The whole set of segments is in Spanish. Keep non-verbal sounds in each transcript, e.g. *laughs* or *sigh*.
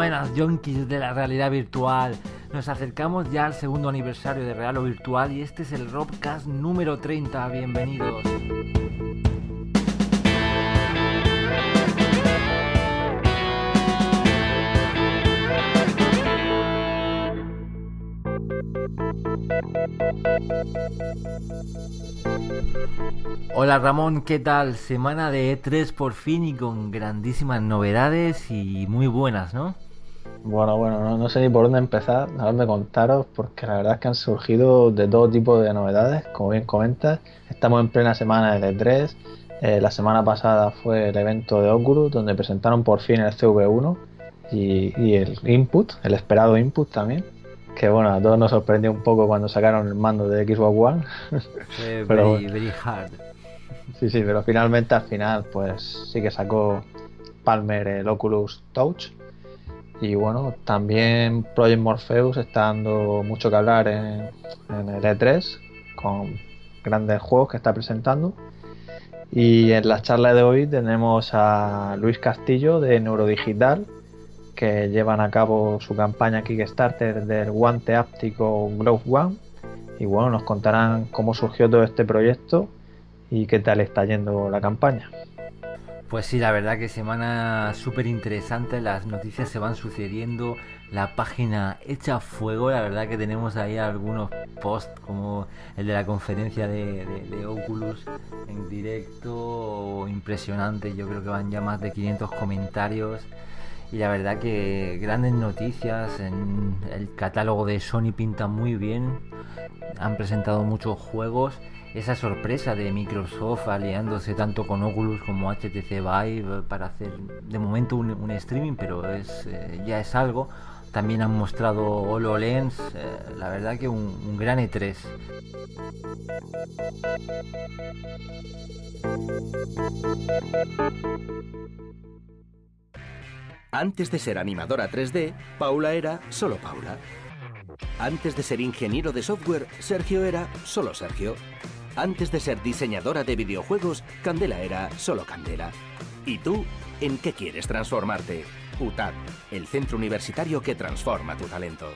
buenas, yonkis de la realidad virtual. Nos acercamos ya al segundo aniversario de Real o Virtual y este es el Robcast número 30. Bienvenidos. Hola Ramón, ¿qué tal? Semana de E3 por fin y con grandísimas novedades y muy buenas, ¿no? Bueno, bueno, no, sé ni por dónde empezar, a dónde contaros, porque la verdad es que han surgido de todo tipo de novedades, como bien comentas. Estamos en plena semana de 3 e eh, la semana pasada fue el evento de Oculus, donde presentaron por fin el CV1 y, el input, el esperado input también. Que bueno, a todos nos sorprendió un poco cuando sacaron el mando de Xbox One. *laughs* Eh, *laughs* sí, sí, pero finalmente al final, pues sí que sacó Palmer el Oculus Touch y bueno, también Project Morpheus está dando mucho que hablar en, el E3 con grandes juegos que está presentando. Y en la charla de hoy tenemos a Luis Castillo de Neurodigital, que llevan a cabo su campaña Kickstarter del guante áptico Glove One. Y bueno, nos contarán cómo surgió todo este proyecto y qué tal está yendo la campaña. Pues sí, la verdad que semana súper interesante, las noticias se van sucediendo, la página echa fuego, la verdad que tenemos ahí algunos posts como el de la conferencia de, Oculus en directo, impresionante, yo creo que van ya más de 500 comentarios y la verdad que grandes noticias, en el catálogo de Sony pinta muy bien, han presentado muchos juegos esa sorpresa de Microsoft aliándose tanto con Oculus como HTC Vive para hacer de momento un, streaming, pero es eh, ya es algo. También han mostrado HoloLens, eh, la verdad que un, un gran E3. Antes de ser animadora 3D, Paula era solo Paula. Antes de ser ingeniero de software, Sergio era solo Sergio. Antes de ser diseñadora de videojuegos, Candela era solo Candela. ¿Y tú? ¿En qué quieres transformarte? UTAD, el centro universitario que transforma tu talento.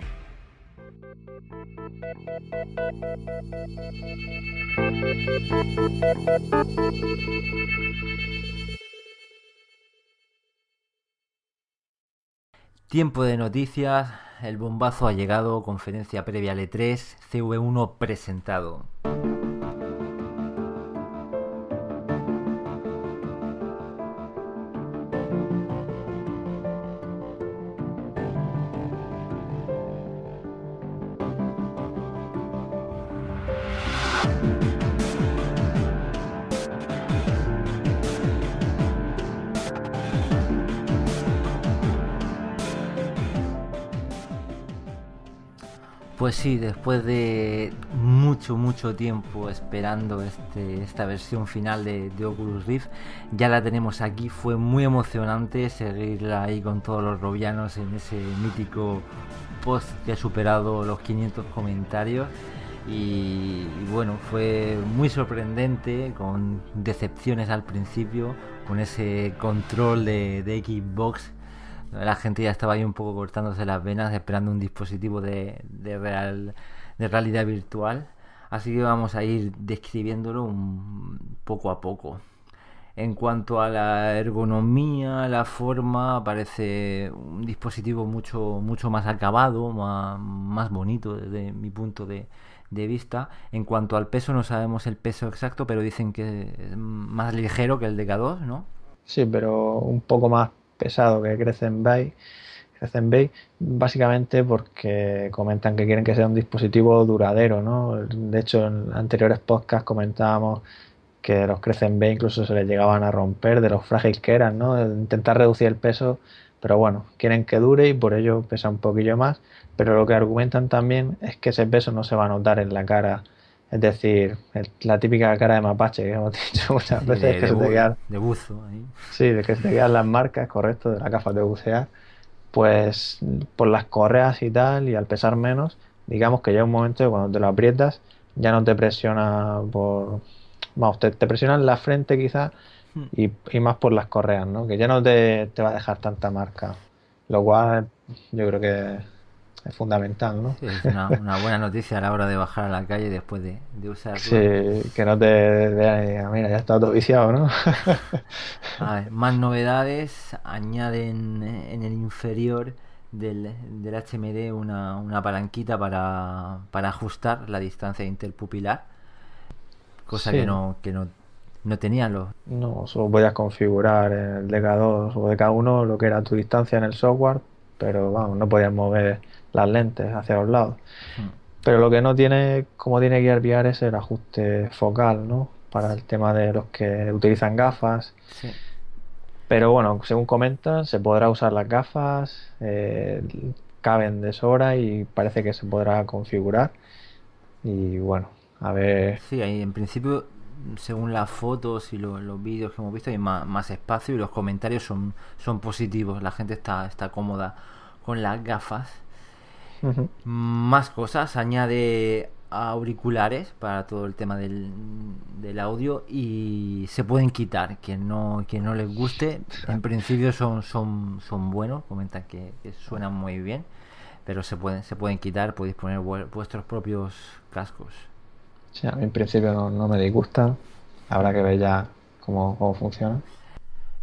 Tiempo de noticias, el bombazo ha llegado, conferencia previa L3, e CV1 presentado. Pues sí, después de mucho, mucho tiempo esperando este, esta versión final de, Oculus Rift, ya la tenemos aquí. Fue muy emocionante seguirla ahí con todos los robianos en ese mítico post que ha superado los 500 comentarios. Y, bueno, fue muy sorprendente, con decepciones al principio, con ese control de, de Xbox la gente ya estaba ahí un poco cortándose las venas esperando un dispositivo de, real, de realidad virtual. Así que vamos a ir describiéndolo un poco a poco. En cuanto a la ergonomía, la forma, parece un dispositivo mucho, mucho más acabado, más, bonito desde mi punto de, de, vista. En cuanto al peso, no sabemos el peso exacto, pero dicen que es más ligero que el de K2, ¿no? Sí, pero un poco más pesado que crecen Bay, básicamente porque comentan que quieren que sea un dispositivo duradero. ¿no? De hecho, en anteriores podcasts comentábamos que los crecen Bay incluso se les llegaban a romper de los frágiles que eran, ¿no? Intentar reducir el peso, pero bueno, quieren que dure y por ello pesa un poquillo más. Pero lo que argumentan también es que ese peso no se va a notar en la cara es decir, la típica cara de mapache que hemos *laughs* dicho muchas veces. De, que se te quedan, buzo. Sí, de que se te quedan las marcas, correcto, de la caja de bucear. Pues por las correas y tal, y al pesar menos, digamos que llega un momento que cuando te lo aprietas, ya no te presiona por. Vamos, te, presiona en la frente quizás hmm. y, y, más por las correas, ¿no? Que ya no te, te va a dejar tanta marca. Lo cual yo creo que es fundamental, ¿no? es una, buena noticia a la hora de bajar a la calle después de, usar... que no te eh, mira, ya está todo viciado, ¿no? *laughs* a ver, más novedades, añaden eh, en el inferior del, del HMD una, una palanquita para, para, ajustar la distancia interpupilar, cosa que no... Que no no tenían los. No, solo podías configurar el DK2 o DK1 lo que era tu distancia en el software, pero vamos, no podías mover las lentes hacia los lados. Hmm. Pero lo que no tiene, como tiene que VR, es el ajuste focal, ¿no? Para el tema de los que utilizan gafas. Pero bueno, según comentan, se podrá usar las gafas, eh, caben de sobra y parece que se podrá configurar. Y bueno, a ver. Sí, ahí en principio, según las fotos y los, vídeos que hemos visto, hay más, más, espacio y los comentarios son, son positivos. La gente está, está cómoda con las gafas más cosas, añade auriculares para todo el tema del, audio y se pueden quitar quien no que no les guste en principio son son son buenos comentan que, suenan muy bien pero se pueden se pueden quitar podéis poner vuestros propios cascos sí, a mí en principio no, me disgusta habrá que ver ya cómo funciona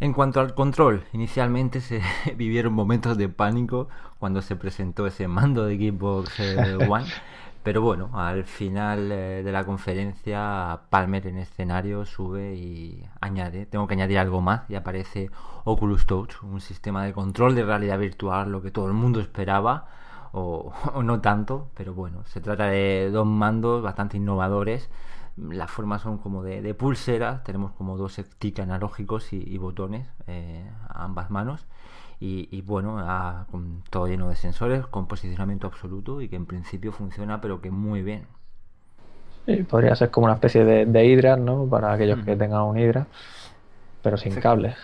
en cuanto al control, inicialmente se *laughs* vivieron momentos de pánico cuando se presentó ese mando de Xbox eh, *laughs* One, pero bueno, al final eh, de la conferencia Palmer en escenario sube y añade, tengo que añadir algo más y aparece Oculus Touch, un sistema de control de realidad virtual, lo que todo el mundo esperaba. o *laughs* no tanto, pero bueno, se trata de dos mandos bastante innovadores las formas son como de, pulseras, tenemos como dos stick analógicos y, botones eh, a ambas manos. Y, bueno, con todo lleno de sensores, con posicionamiento absoluto y que en principio funciona, pero que muy bien. podría ser como una especie de, hidra, ¿no? Para aquellos que tengan un hidra pero sin cable.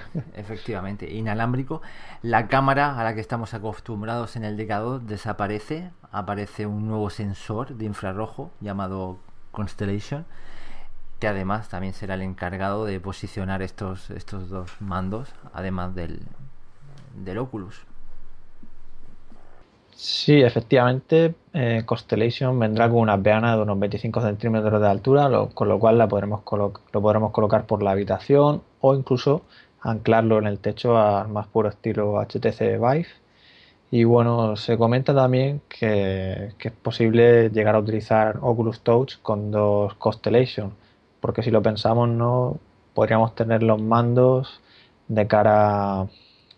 *laughs* Efectivamente, inalámbrico. La cámara a la que estamos acostumbrados en el decado desaparece, aparece un nuevo sensor de infrarrojo llamado Constellation, que además también será el encargado de posicionar estos, estos dos mandos, además del, Oculus. Sí, efectivamente, eh, Constellation vendrá con una peana de unos 25 centímetros de altura, con lo cual la lo podremos colocar por la habitación o incluso anclarlo en el techo al más puro estilo HTC Vive y bueno, se comenta también que, es posible llegar a utilizar Oculus Touch con dos Constellation, porque si lo pensamos, no podríamos tener los mandos de cara a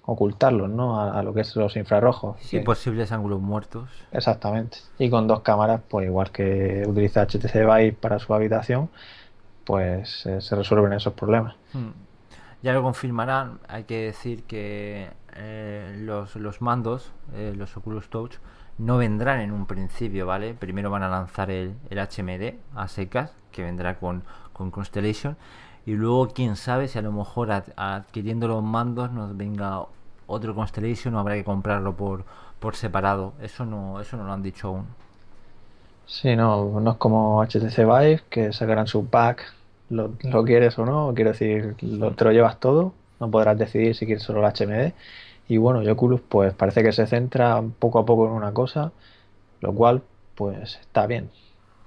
ocultarlos, ¿no? A, lo que es los infrarrojos. Sí, posibles ángulos muertos. Exactamente. Y con dos cámaras, pues igual que utiliza HTC Vive para su habitación, pues eh, se resuelven esos problemas. Hmm ya lo confirmarán. Hay que decir que eh, los, mandos, eh, los Oculus Touch, no vendrán en un principio, ¿vale? Primero van a lanzar el, HMD a secas, que vendrá con, Constellation. Y luego, quién sabe si a lo mejor adquiriendo los mandos nos venga otro Constellation o habrá que comprarlo por, por separado. Eso no, eso no lo han dicho aún. Sí, no, no es como HTC Vive, que sacarán su pack lo, quieres o no, quiero decir, lo, te lo llevas todo, no podrás decidir si quieres solo el HMD. Y bueno, Oculus pues parece que se centra poco a poco en una cosa, lo cual pues está bien,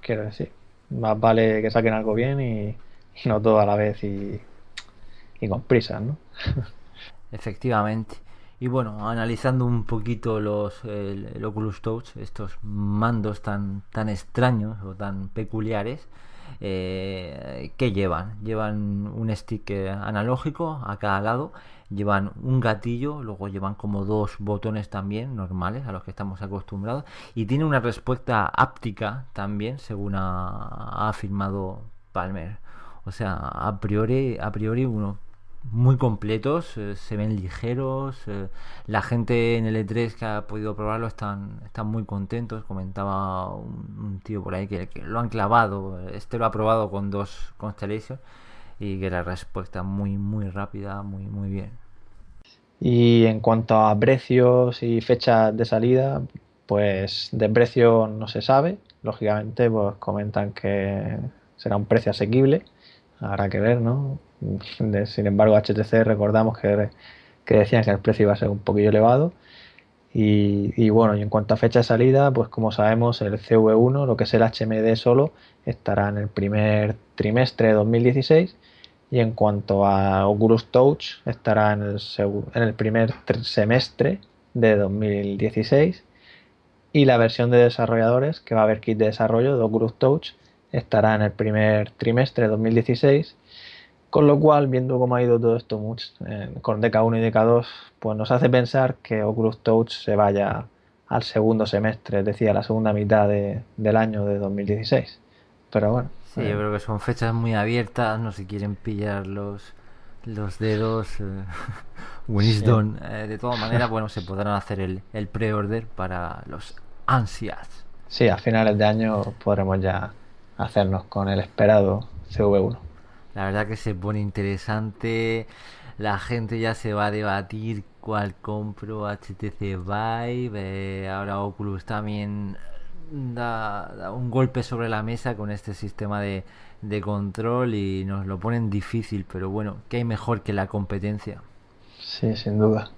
quiero decir. Más vale que saquen algo bien y, no todo a la vez y, con prisas, ¿no? *laughs* Efectivamente. Y bueno, analizando un poquito los el, Oculus Touch, estos mandos tan, tan extraños o tan peculiares, eh, ¿qué llevan? Llevan un stick eh, analógico a cada lado, llevan un gatillo, luego llevan como dos botones también normales a los que estamos acostumbrados y tiene una respuesta áptica también, según ha, ha afirmado Palmer. O sea, a priori, a priori uno muy completos, eh, se ven ligeros, eh, la gente en el E3 que ha podido probarlo están, están muy contentos, comentaba un, tío por ahí que, lo han clavado, este lo ha probado con dos Constellations y que la respuesta muy muy rápida, muy muy bien. Y en cuanto a precios y fecha de salida, pues de precio no se sabe, lógicamente pues comentan que será un precio asequible, habrá que ver, ¿no? Sin embargo, HTC recordamos que, decían que el precio iba a ser un poquillo elevado. Y, bueno, y en cuanto a fecha de salida, pues como sabemos, el CV1, lo que es el HMD solo, estará en el primer trimestre de 2016. Y en cuanto a Oculus Touch, estará en el, en el primer semestre de 2016. Y la versión de desarrolladores, que va a haber kit de desarrollo de Oculus Touch, estará en el primer trimestre de 2016. Con lo cual, viendo cómo ha ido todo esto mucho, eh, con DK1 y DK2, pues nos hace pensar que Oculus Touch se vaya al segundo semestre, es decir, a la segunda mitad del año de 2016. Pero bueno. Sí, yo eh, creo que son fechas muy abiertas, no se quieren pillar los, los dedos. Eh, *laughs* de todas maneras, bueno, se podrán hacer el, el pre-order para los ansias. Sí, a finales de año podremos ya hacernos con el esperado CV1. La verdad que se pone interesante. La gente ya se va a debatir cuál compro, HTC Vive. Eh, ahora Oculus también da, un golpe sobre la mesa con este sistema de, de control y nos lo ponen difícil, pero bueno, ¿qué hay mejor que la competencia? Sí, sin duda.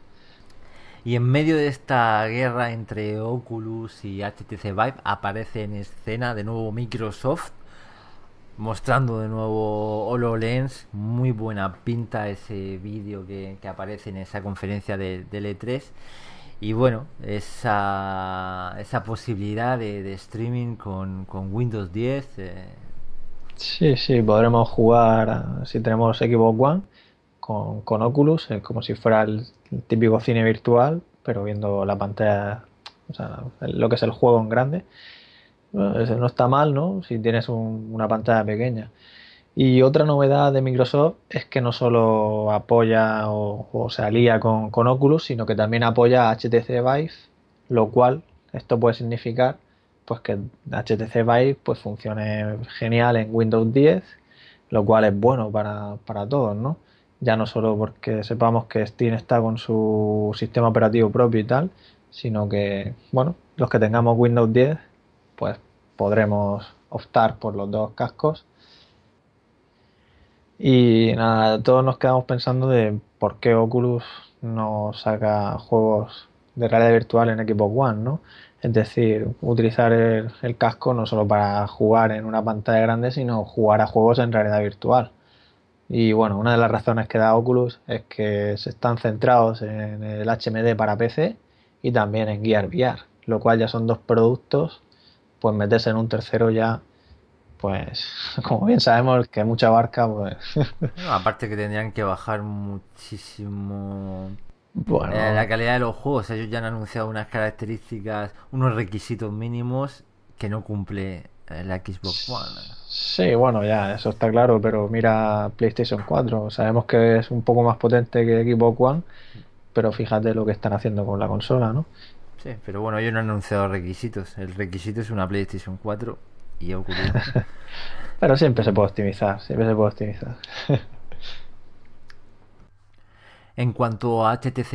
Y en medio de esta guerra entre Oculus y HTC Vive aparece en escena de nuevo Microsoft mostrando de nuevo HoloLens. Muy buena pinta ese vídeo que, aparece en esa conferencia de, de E3. Y bueno, esa, esa posibilidad de, streaming con, Windows 10. Eh, sí, sí, podremos jugar si tenemos Xbox One con, con Oculus, como si fuera el, el, típico cine virtual, pero viendo la pantalla, o sea, lo que es el juego en grande no está mal, ¿no? Si tienes una pantalla pequeña. Y otra novedad de Microsoft es que no solo apoya o, se alía con, con, Oculus, sino que también apoya HTC Vive, lo cual esto puede significar pues que HTC Vive pues funcione genial en Windows 10, lo cual es bueno para, para todos, ¿no? Ya no solo porque sepamos que Steam está con su sistema operativo propio y tal, sino que, bueno, los que tengamos Windows 10, pues podremos optar por los dos cascos. Y nada, todos nos quedamos pensando de por qué Oculus no saca juegos de realidad virtual en equipo One, ¿no? Es decir, utilizar el, casco no solo para jugar en una pantalla grande, sino jugar a juegos en realidad virtual. Y bueno, una de las razones que da Oculus es que se están centrados en el HMD para PC y también en Gear VR, lo cual ya son dos productos pues meterse en un tercero ya, pues *laughs* como bien sabemos que mucha barca, pues... *laughs* aparte que tendrían que bajar muchísimo... Eh, la calidad de los juegos, ellos ya han anunciado unas características, unos requisitos mínimos que no cumple eh, la Xbox One. Sí, bueno, ya, eso está claro, pero mira PlayStation 4, sabemos que es un poco más potente que Xbox One, pero fíjate lo que están haciendo con la consola, ¿no? Sí, pero bueno, ellos no han anunciado requisitos. El requisito es una PlayStation 4 y ha *laughs* pero siempre se puede optimizar, siempre se puede optimizar. *laughs* En cuanto a HTC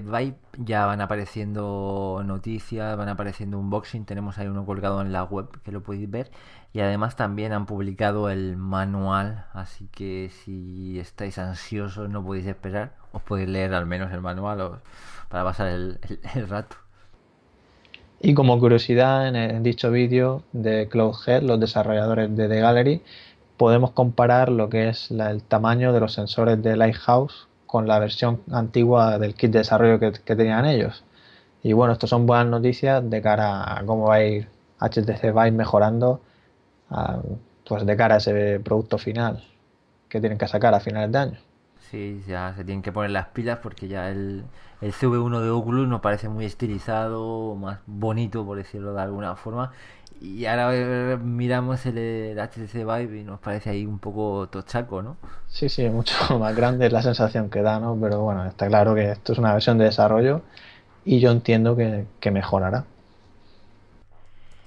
Vive, ya van apareciendo noticias, van apareciendo unboxing. Tenemos ahí uno colgado en la web que lo podéis ver. Y además también han publicado el manual. Así que si estáis ansiosos, no podéis esperar. Os podéis leer al menos el manual para pasar el rato. Y como curiosidad, en, dicho vídeo de CloudHead, los desarrolladores de The Gallery, podemos comparar lo que es el tamaño de los sensores de Lighthouse con la versión antigua del kit de desarrollo que, tenían ellos. Y bueno, estas son buenas noticias de cara a cómo va a ir HTC, va a ir mejorando pues de cara a ese producto final que tienen que sacar a finales de año. Sí, ya se tienen que poner las pilas porque ya el, el CV1 de Oculus nos parece muy estilizado, más bonito por decirlo de alguna forma. Y ahora miramos el, HTC Vive y nos parece ahí un poco tochaco, ¿no? Sí, sí, mucho *laughs* más grande la sensación que da, ¿no? Pero bueno, está claro que esto es una versión de desarrollo y yo entiendo que mejorará.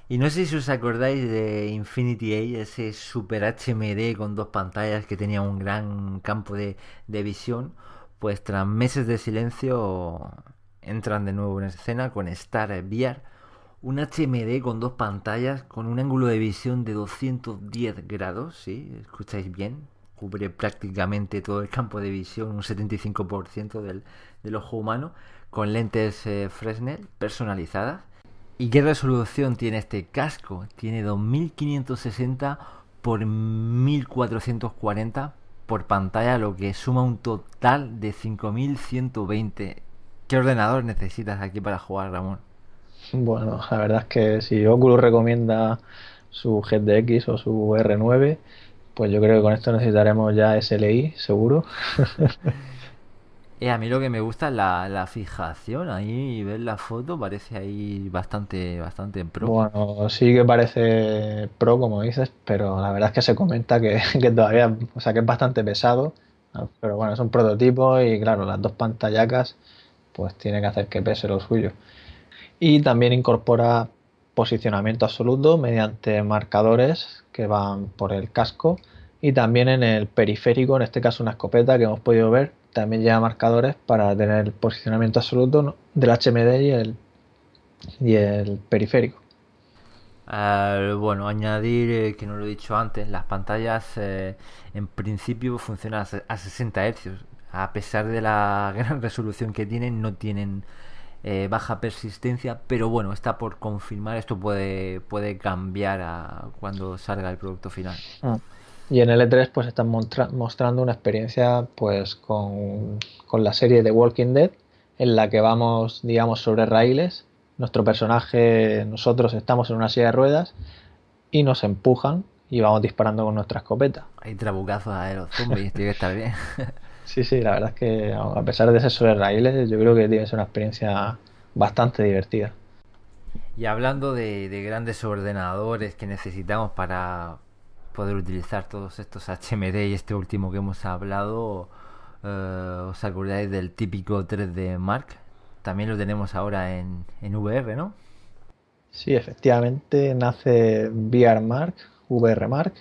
Y no sé si os acordáis de Infinity Age, ese super HMD con dos pantallas que tenía un gran campo de, visión. Pues tras meses de silencio entran de nuevo en escena con Star VR, un HMD con dos pantallas, con un ángulo de visión de 210 grados, si ¿sí? escucháis bien, cubre prácticamente todo el campo de visión, un 75% del, ojo humano, con lentes eh, Fresnel personalizadas ¿Y qué resolución tiene este casco? Tiene 2560 por 1440 por pantalla, lo que suma un total de 5120. ¿Qué ordenador necesitas aquí para jugar, Ramón? Bueno, la verdad es que si Oculus recomienda su GDX o su R9, pues yo creo que con esto necesitaremos ya SLI, seguro. *laughs* Eh, a mí lo que me gusta es la, fijación ahí, ver la foto, parece ahí bastante, bastante en pro. Bueno, sí que parece pro, como dices, pero la verdad es que se comenta que, *laughs* todavía, o sea, que es bastante pesado, pero bueno, es un prototipo y claro, las dos pantallacas, pues tiene que hacer que pese lo suyo. Y también incorpora posicionamiento absoluto mediante marcadores que van por el casco y también en el periférico, en este caso una escopeta que hemos podido ver también lleva marcadores para tener el posicionamiento absoluto del HMD y el, y el periférico. bueno, añadir eh, que no lo he dicho antes, las pantallas eh, en principio funcionan a 60 Hz. A pesar de la *laughs* gran resolución que tienen, no tienen eh, baja persistencia, pero bueno, está por confirmar, esto puede, puede cambiar a cuando salga el producto final. Ah. Y en e 3 pues están mostrando una experiencia pues con, la serie de Walking Dead en la que vamos digamos sobre raíles. Nuestro personaje, nosotros estamos en una silla de ruedas y nos empujan y vamos disparando con nuestra escopeta. Hay trabucazos a los zombies, tiene que estar bien. *laughs* sí, sí, la verdad es que a pesar de ser sobre raíles yo creo que tiene que ser una experiencia bastante divertida. Y hablando de grandes ordenadores que necesitamos para, poder utilizar todos estos HMD y este último que hemos hablado. Eh, ¿Os acordáis del típico 3D Mark? También lo tenemos ahora en, en VR, ¿no? Sí, efectivamente, nace VR Mark VR Mark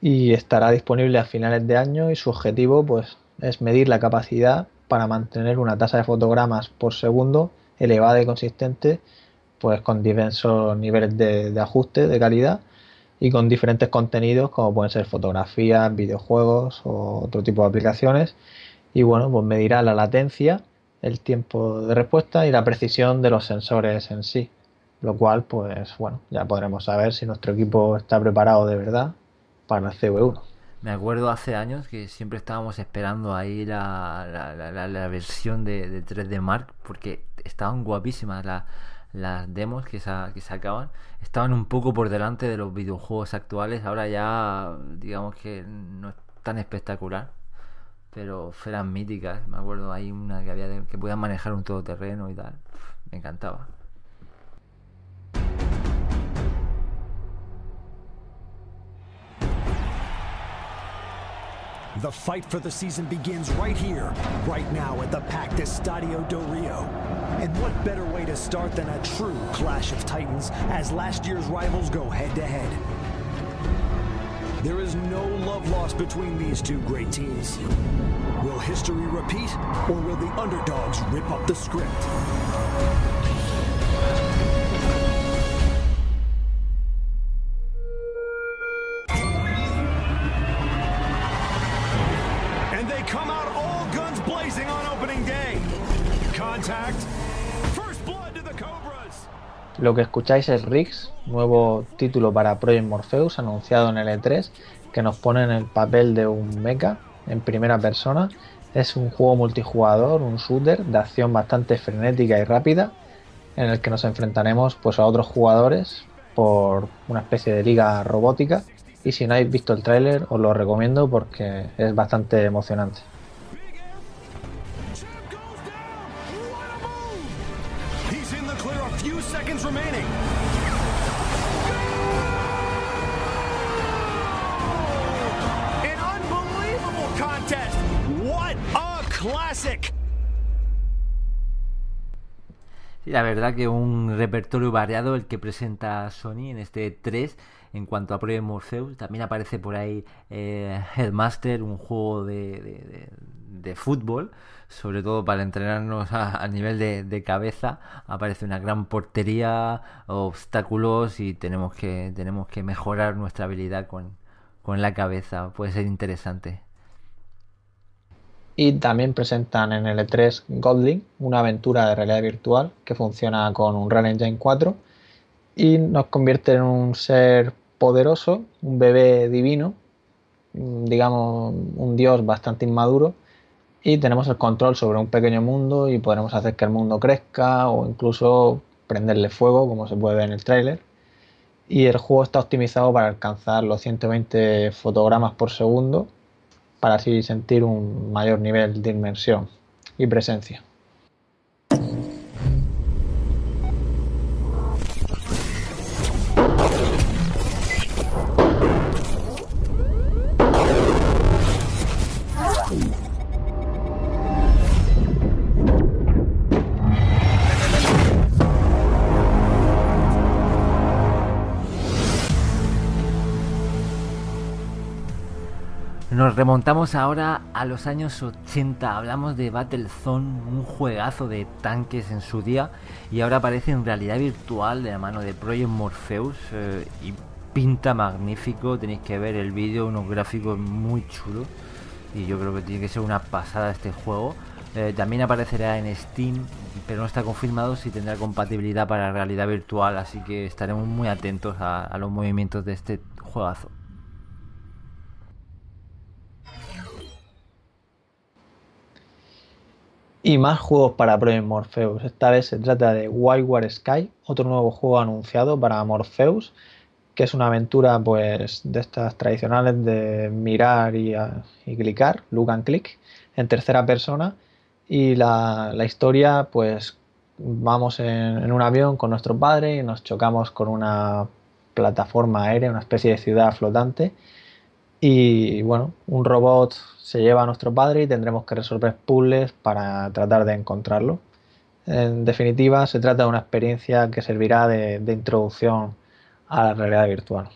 y estará disponible a finales de año y su objetivo pues, es medir la capacidad para mantener una tasa de fotogramas por segundo elevada y consistente pues con diversos niveles de ajuste de calidad y con diferentes contenidos como pueden ser fotografías, videojuegos o otro tipo de aplicaciones. Y bueno, pues medirá la latencia, el tiempo de respuesta y la precisión de los sensores en sí. Lo cual, pues bueno, ya podremos saber si nuestro equipo está preparado de verdad para el CV1. Me acuerdo hace años que siempre estábamos esperando ahí la, la, versión de, de 3D Mark porque estaban guapísimas las las demos que, se que sacaban estaban un poco por delante de los videojuegos actuales. Ahora ya, digamos que no es tan espectacular, pero eran míticas. Me acuerdo, hay una que había que podían manejar un todoterreno y tal. Me encantaba. The fight for the season begins right here, right now at the packed Estadio do Rio. And what better way to start than a true clash of titans as last year's rivals go head-to-head. -head. There is no love lost between these two great teams. Will history repeat, or will the underdogs rip up the script? Lo que escucháis es Riggs, nuevo título para Project Morpheus anunciado en el E3, que nos pone en el papel de un mecha en primera persona. Es un juego multijugador, un shooter de acción bastante frenética y rápida, en el que nos enfrentaremos pues, a otros jugadores por una especie de liga robótica. Y si no habéis visto el tráiler, os lo recomiendo porque es bastante emocionante. Y la verdad que un repertorio variado el que presenta Sony en este 3 en cuanto a Project También aparece por ahí eh, Headmaster, un juego de, de, fútbol, sobre todo para entrenarnos a, nivel de, cabeza. Aparece una gran portería, obstáculos y tenemos que, tenemos que mejorar nuestra habilidad con la cabeza. Puede ser interesante. Y también presentan en el E3 Godling, una aventura de realidad virtual que funciona con un Real Engine 4 y nos convierte en un ser poderoso, un bebé divino, mm, digamos un dios bastante inmaduro y tenemos el control sobre un pequeño mundo y podremos hacer que el mundo crezca o incluso prenderle fuego como se puede ver en el tráiler y el juego está optimizado para alcanzar los 120 fotogramas por segundo para así sentir un mayor nivel de inmersión y presencia. remontamos ahora a los años 80, hablamos de Battlezone, un juegazo de tanques en su día, y ahora aparece en realidad virtual de la mano de Project Morpheus, eh, y pinta magnífico, tenéis que ver el vídeo, unos gráficos muy chulos, y yo creo que tiene que ser una pasada este juego. Eh, también aparecerá en Steam, pero no está confirmado si tendrá compatibilidad para realidad virtual, así que estaremos muy atentos a los movimientos de este juegazo. Y más juegos para Project Morpheus. Esta vez se trata de Wild War Sky, otro nuevo juego anunciado para Morpheus, que es una aventura pues de estas tradicionales de mirar y, ah, clicar, look and click, en tercera persona. Y la, historia, pues vamos en, en, un avión con nuestro padre y nos chocamos con una plataforma aérea, una especie de ciudad flotante y bueno, un robot se lleva a nuestro padre y tendremos que resolver puzzles para tratar de encontrarlo. En definitiva, se trata de una experiencia que servirá de, de introducción a la realidad virtual.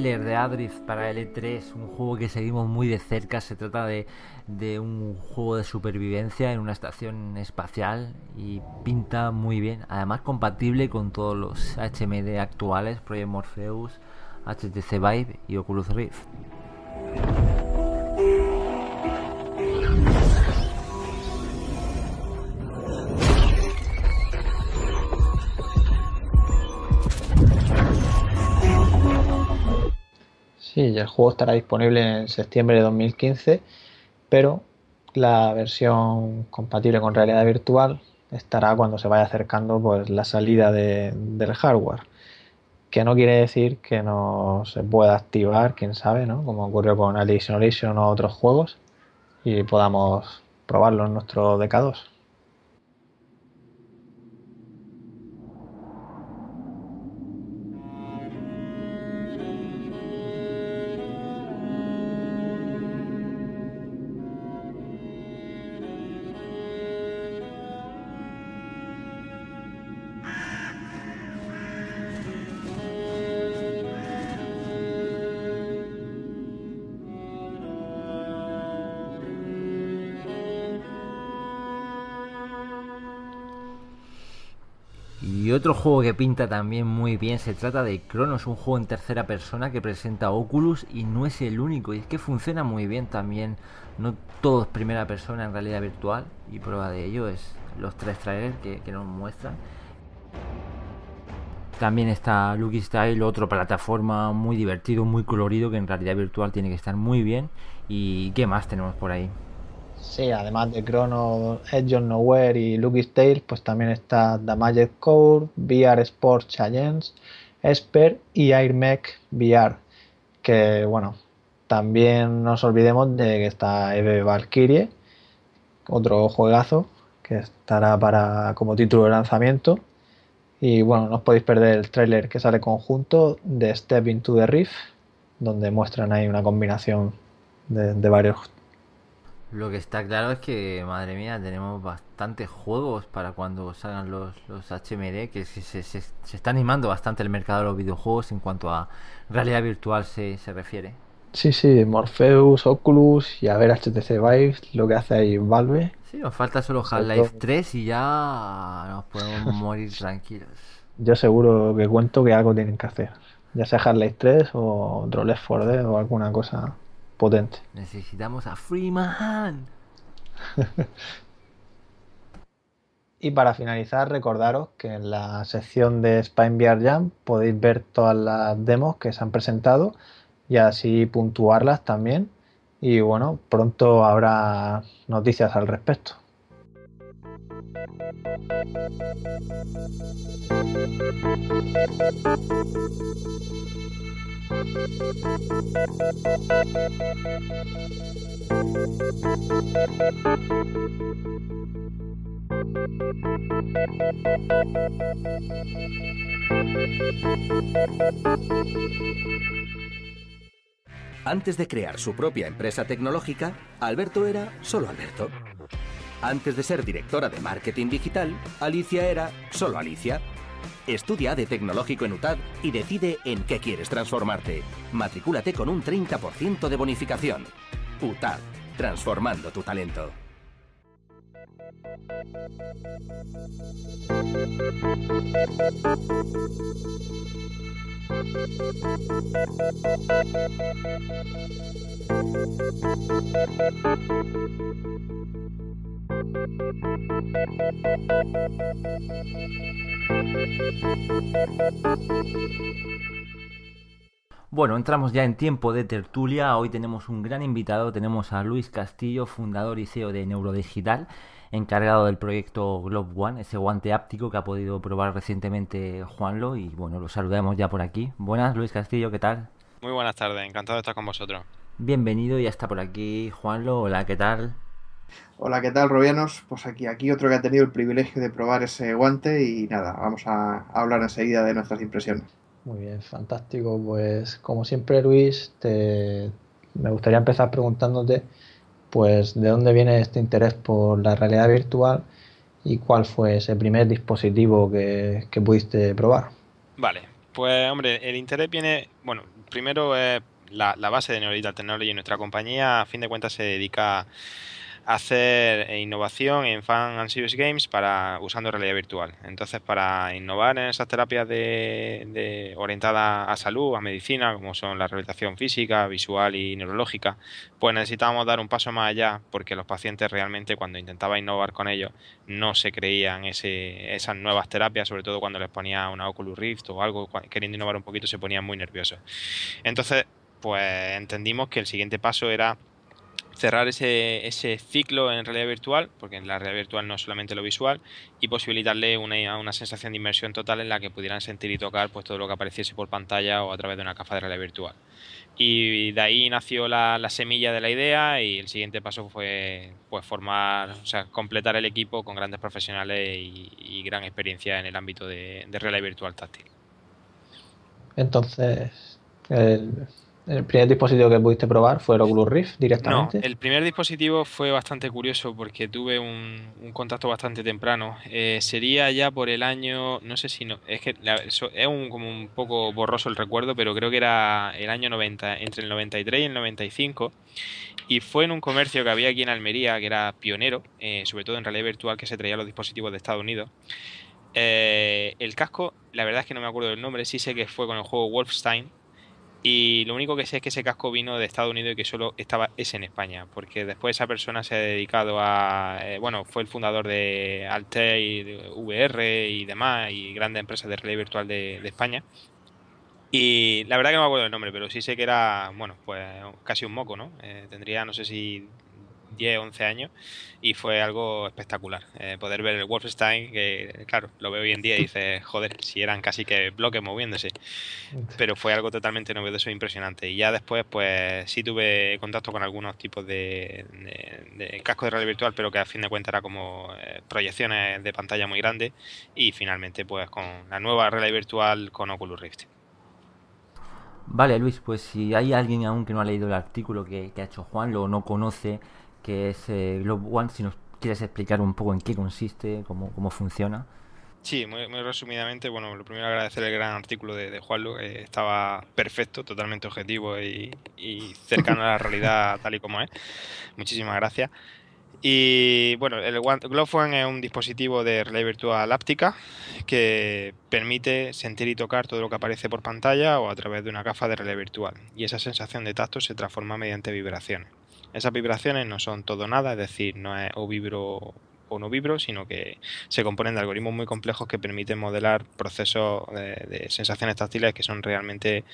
de Adrift para L3, un juego que seguimos muy de cerca. Se trata de, de, un juego de supervivencia en una estación espacial y pinta muy bien. Además, compatible con todos los HMD actuales: Project Morpheus, HTC Vive y Oculus Rift. Sí, el juego estará disponible en septiembre de 2015, pero la versión compatible con realidad virtual estará cuando se vaya acercando pues, la salida del hardware. Que no quiere decir que no se pueda activar, quién sabe, ¿no? Como ocurrió con Alien Isolation o otros juegos y podamos probarlo en nuestro DK2. otro juego que pinta también muy bien se trata de Cronos, un juego en tercera persona que presenta Oculus y no es el único, y es que funciona muy bien también, no todos primera persona en realidad virtual, y prueba de ello es los tres trailers que, nos muestran. También está Lucky Style, otro plataforma muy divertido, muy colorido, que en realidad virtual tiene que estar muy bien. ¿Y qué más tenemos por ahí? Sí, además de Chrono, Edge of Nowhere y Lucky's Tale, pues también está The Magic Core, VR Sports Challenge, Esper y AirMech VR. Que bueno, también nos olvidemos de que está Eve Valkyrie, otro juegazo que estará para como título de lanzamiento. Y bueno, no os podéis perder el trailer que sale conjunto de Step into the Rift, donde muestran ahí una combinación de varios lo que está claro es que, madre mía, tenemos bastantes juegos para cuando salgan los, los HMD, que se, se, está animando bastante el mercado de los videojuegos en cuanto a realidad virtual se, refiere. Sí, sí, Morpheus, Oculus y a ver HTC Vive, lo que hace ahí Valve. Sí, nos falta solo Half-Life 3 y ya nos podemos *laughs* morir tranquilos. Yo seguro que cuento que algo tienen que hacer, ya sea Half-Life 3 o Drolls 4D o alguna cosa potente. Necesitamos a Freeman. *laughs* y para finalizar, recordaros que en la sección de VR Jam podéis ver todas las demos que se han presentado y así puntuarlas también. Y bueno, pronto habrá noticias al respecto. Antes de crear su propia empresa tecnológica, Alberto era solo Alberto. Antes de ser directora de marketing digital, Alicia era solo Alicia. Estudia de Tecnológico en UTAD y decide en qué quieres transformarte. Matricúlate con un 30% de bonificación. UTAD, transformando tu talento. Bueno, entramos ya en tiempo de tertulia. Hoy tenemos un gran invitado. Tenemos a Luis Castillo, fundador y CEO de Neurodigital, encargado del proyecto Globe One, ese guante áptico que ha podido probar recientemente Juanlo. Y bueno, lo saludamos ya por aquí. Buenas, Luis Castillo, ¿qué tal? Muy buenas tardes, encantado de estar con vosotros. Bienvenido, ya está por aquí Juanlo. Hola, ¿qué tal? Hola, ¿qué tal, Robianos? Pues aquí, aquí otro que ha tenido el privilegio de probar ese guante y nada, vamos a hablar enseguida de nuestras impresiones. Muy bien, fantástico. Pues como siempre, Luis, te... me gustaría empezar preguntándote, pues, de dónde viene este interés por la realidad virtual y cuál fue ese primer dispositivo que, pudiste probar. Vale, pues hombre, el interés viene, bueno, primero es la, base de Neurita Technology. Nuestra compañía, a fin de cuentas, se dedica hacer innovación en Fan and Serious Games para, usando realidad virtual. Entonces, para innovar en esas terapias de, orientadas a salud, a medicina, como son la rehabilitación física, visual y neurológica, pues necesitábamos dar un paso más allá porque los pacientes realmente cuando intentaba innovar con ellos no se creían esas nuevas terapias, sobre todo cuando les ponía una Oculus Rift o algo, queriendo innovar un poquito se ponían muy nerviosos. Entonces, pues entendimos que el siguiente paso era cerrar ese, ciclo en realidad virtual, porque en la realidad virtual no es solamente lo visual, y posibilitarle una, una, sensación de inmersión total en la que pudieran sentir y tocar pues, todo lo que apareciese por pantalla o a través de una caja de realidad virtual. Y de ahí nació la, semilla de la idea y el siguiente paso fue pues, formar, o sea, completar el equipo con grandes profesionales y, gran experiencia en el ámbito de, de realidad virtual táctil. Entonces, el, ¿El primer dispositivo que pudiste probar fue el Oculus Rift directamente? el primer dispositivo fue bastante curioso porque tuve un, contacto bastante temprano. Eh, sería ya por el año, no sé si no, es que es un, como un poco borroso el recuerdo, pero creo que era el año 90, entre el 93 y el 95. Y fue en un comercio que había aquí en Almería, que era pionero, eh, sobre todo en realidad virtual, que se traía los dispositivos de Estados Unidos. Eh, el casco, la verdad es que no me acuerdo del nombre, sí sé que fue con el juego Wolfstein, y lo único que sé es que ese casco vino de Estados Unidos y que solo estaba ese en España, porque después esa persona se ha dedicado a, eh, bueno, fue el fundador de y VR y demás, y grandes empresas de realidad virtual de, España, y la verdad que no me acuerdo el nombre, pero sí sé que era, bueno, pues casi un moco, ¿no? Eh, tendría, no sé si 10, 11 años y fue algo espectacular. Eh, poder ver el Wolfenstein, que claro, lo veo hoy en día y dices, *laughs* joder, si eran casi que bloques moviéndose. Pero fue algo totalmente novedoso e impresionante. Y ya después, pues sí tuve contacto con algunos tipos de, cascos de casco de realidad virtual, pero que a fin de cuentas era como eh, proyecciones de pantalla muy grandes. Y finalmente, pues con la nueva realidad virtual con Oculus Rift. Vale, Luis, pues si hay alguien aún que no ha leído el artículo que, que ha hecho Juan, lo no conoce que es Glove eh, One, si nos quieres explicar un poco en qué consiste, cómo, cómo funciona. Sí, muy, resumidamente, bueno, lo primero agradecer el gran artículo de, de estaba perfecto, totalmente objetivo y, cercano a la realidad *laughs* tal y como es. Muchísimas gracias. Y bueno, el Glove es un dispositivo de realidad virtual áptica que permite sentir y tocar todo lo que aparece por pantalla o a través de una gafa de realidad virtual. Y esa sensación de tacto se transforma mediante vibraciones. Esas vibraciones no son todo nada, es decir, no es o vibro o no vibro, sino que se componen de algoritmos muy complejos que permiten modelar procesos de, de sensaciones táctiles que son realmente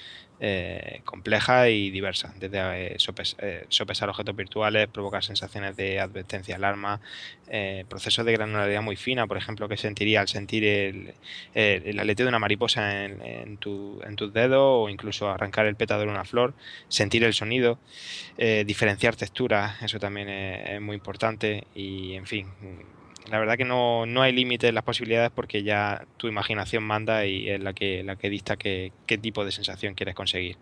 eh, compleja y diversa, desde eh, eh, sopesar objetos virtuales, provocar sensaciones de advertencia, alarma, eh, procesos de granularidad muy fina, por ejemplo, que sentiría al sentir el, el, de una mariposa en, tu, en, tus dedos o incluso arrancar el pétalo de una flor, sentir el sonido, diferenciar texturas, eso también es muy importante y, en fin, la verdad que no, no hay límite en las posibilidades porque ya tu imaginación manda y es la que, la que dicta qué, qué tipo de sensación quieres conseguir.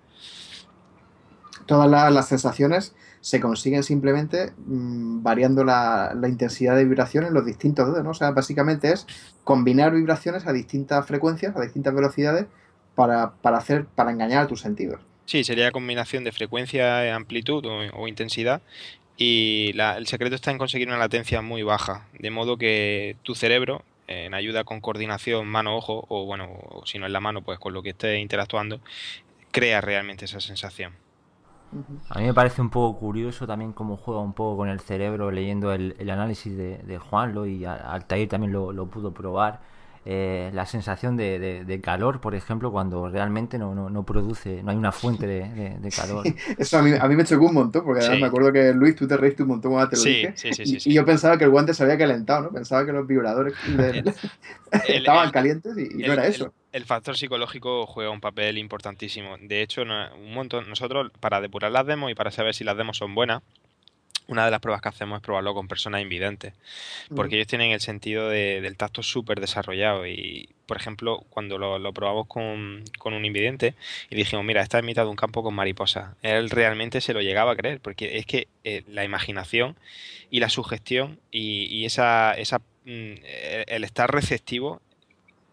Todas las sensaciones se consiguen simplemente mm, variando la, la, intensidad de vibración en los distintos dedos, ¿no? O sea, básicamente es combinar vibraciones a distintas frecuencias, a distintas velocidades, para, para hacer, para engañar a tus sentidos. Sí, sería combinación de frecuencia, amplitud o intensidad y el secreto está en conseguir una latencia muy baja, de modo que tu cerebro, en ayuda con coordinación mano-ojo, o bueno, si no es la mano, pues con lo que esté interactuando, crea realmente esa sensación. A mí me parece un poco curioso también cómo juega un poco con el cerebro leyendo el, análisis de, Juan Juanlo y Altair también lo pudo probar eh, la sensación de, calor, por ejemplo, cuando realmente no, produce, no hay una fuente de, calor. *laughs* eso a mí, me chocó un montón, porque me acuerdo que Luis, tú te reíste un montón cuando te lo sí, dije. Y, y, yo pensaba que el guante se había calentado, ¿no? Pensaba que los vibradores *laughs* *laughs* estaban calientes y, no era eso. El factor psicológico juega un papel importantísimo. De hecho, un montón, nosotros para depurar las demos y para saber si las demos son buenas, una de las pruebas que hacemos es probarlo con personas invidentes, porque ellos tienen el sentido del tacto súper desarrollado y, por ejemplo, cuando lo, probamos con, un invidente y dijimos, mira, está en mitad de un campo con mariposa él realmente se lo llegaba a creer, porque es que eh, la imaginación y la sugestión y, y esa, esa, mm, el estar receptivo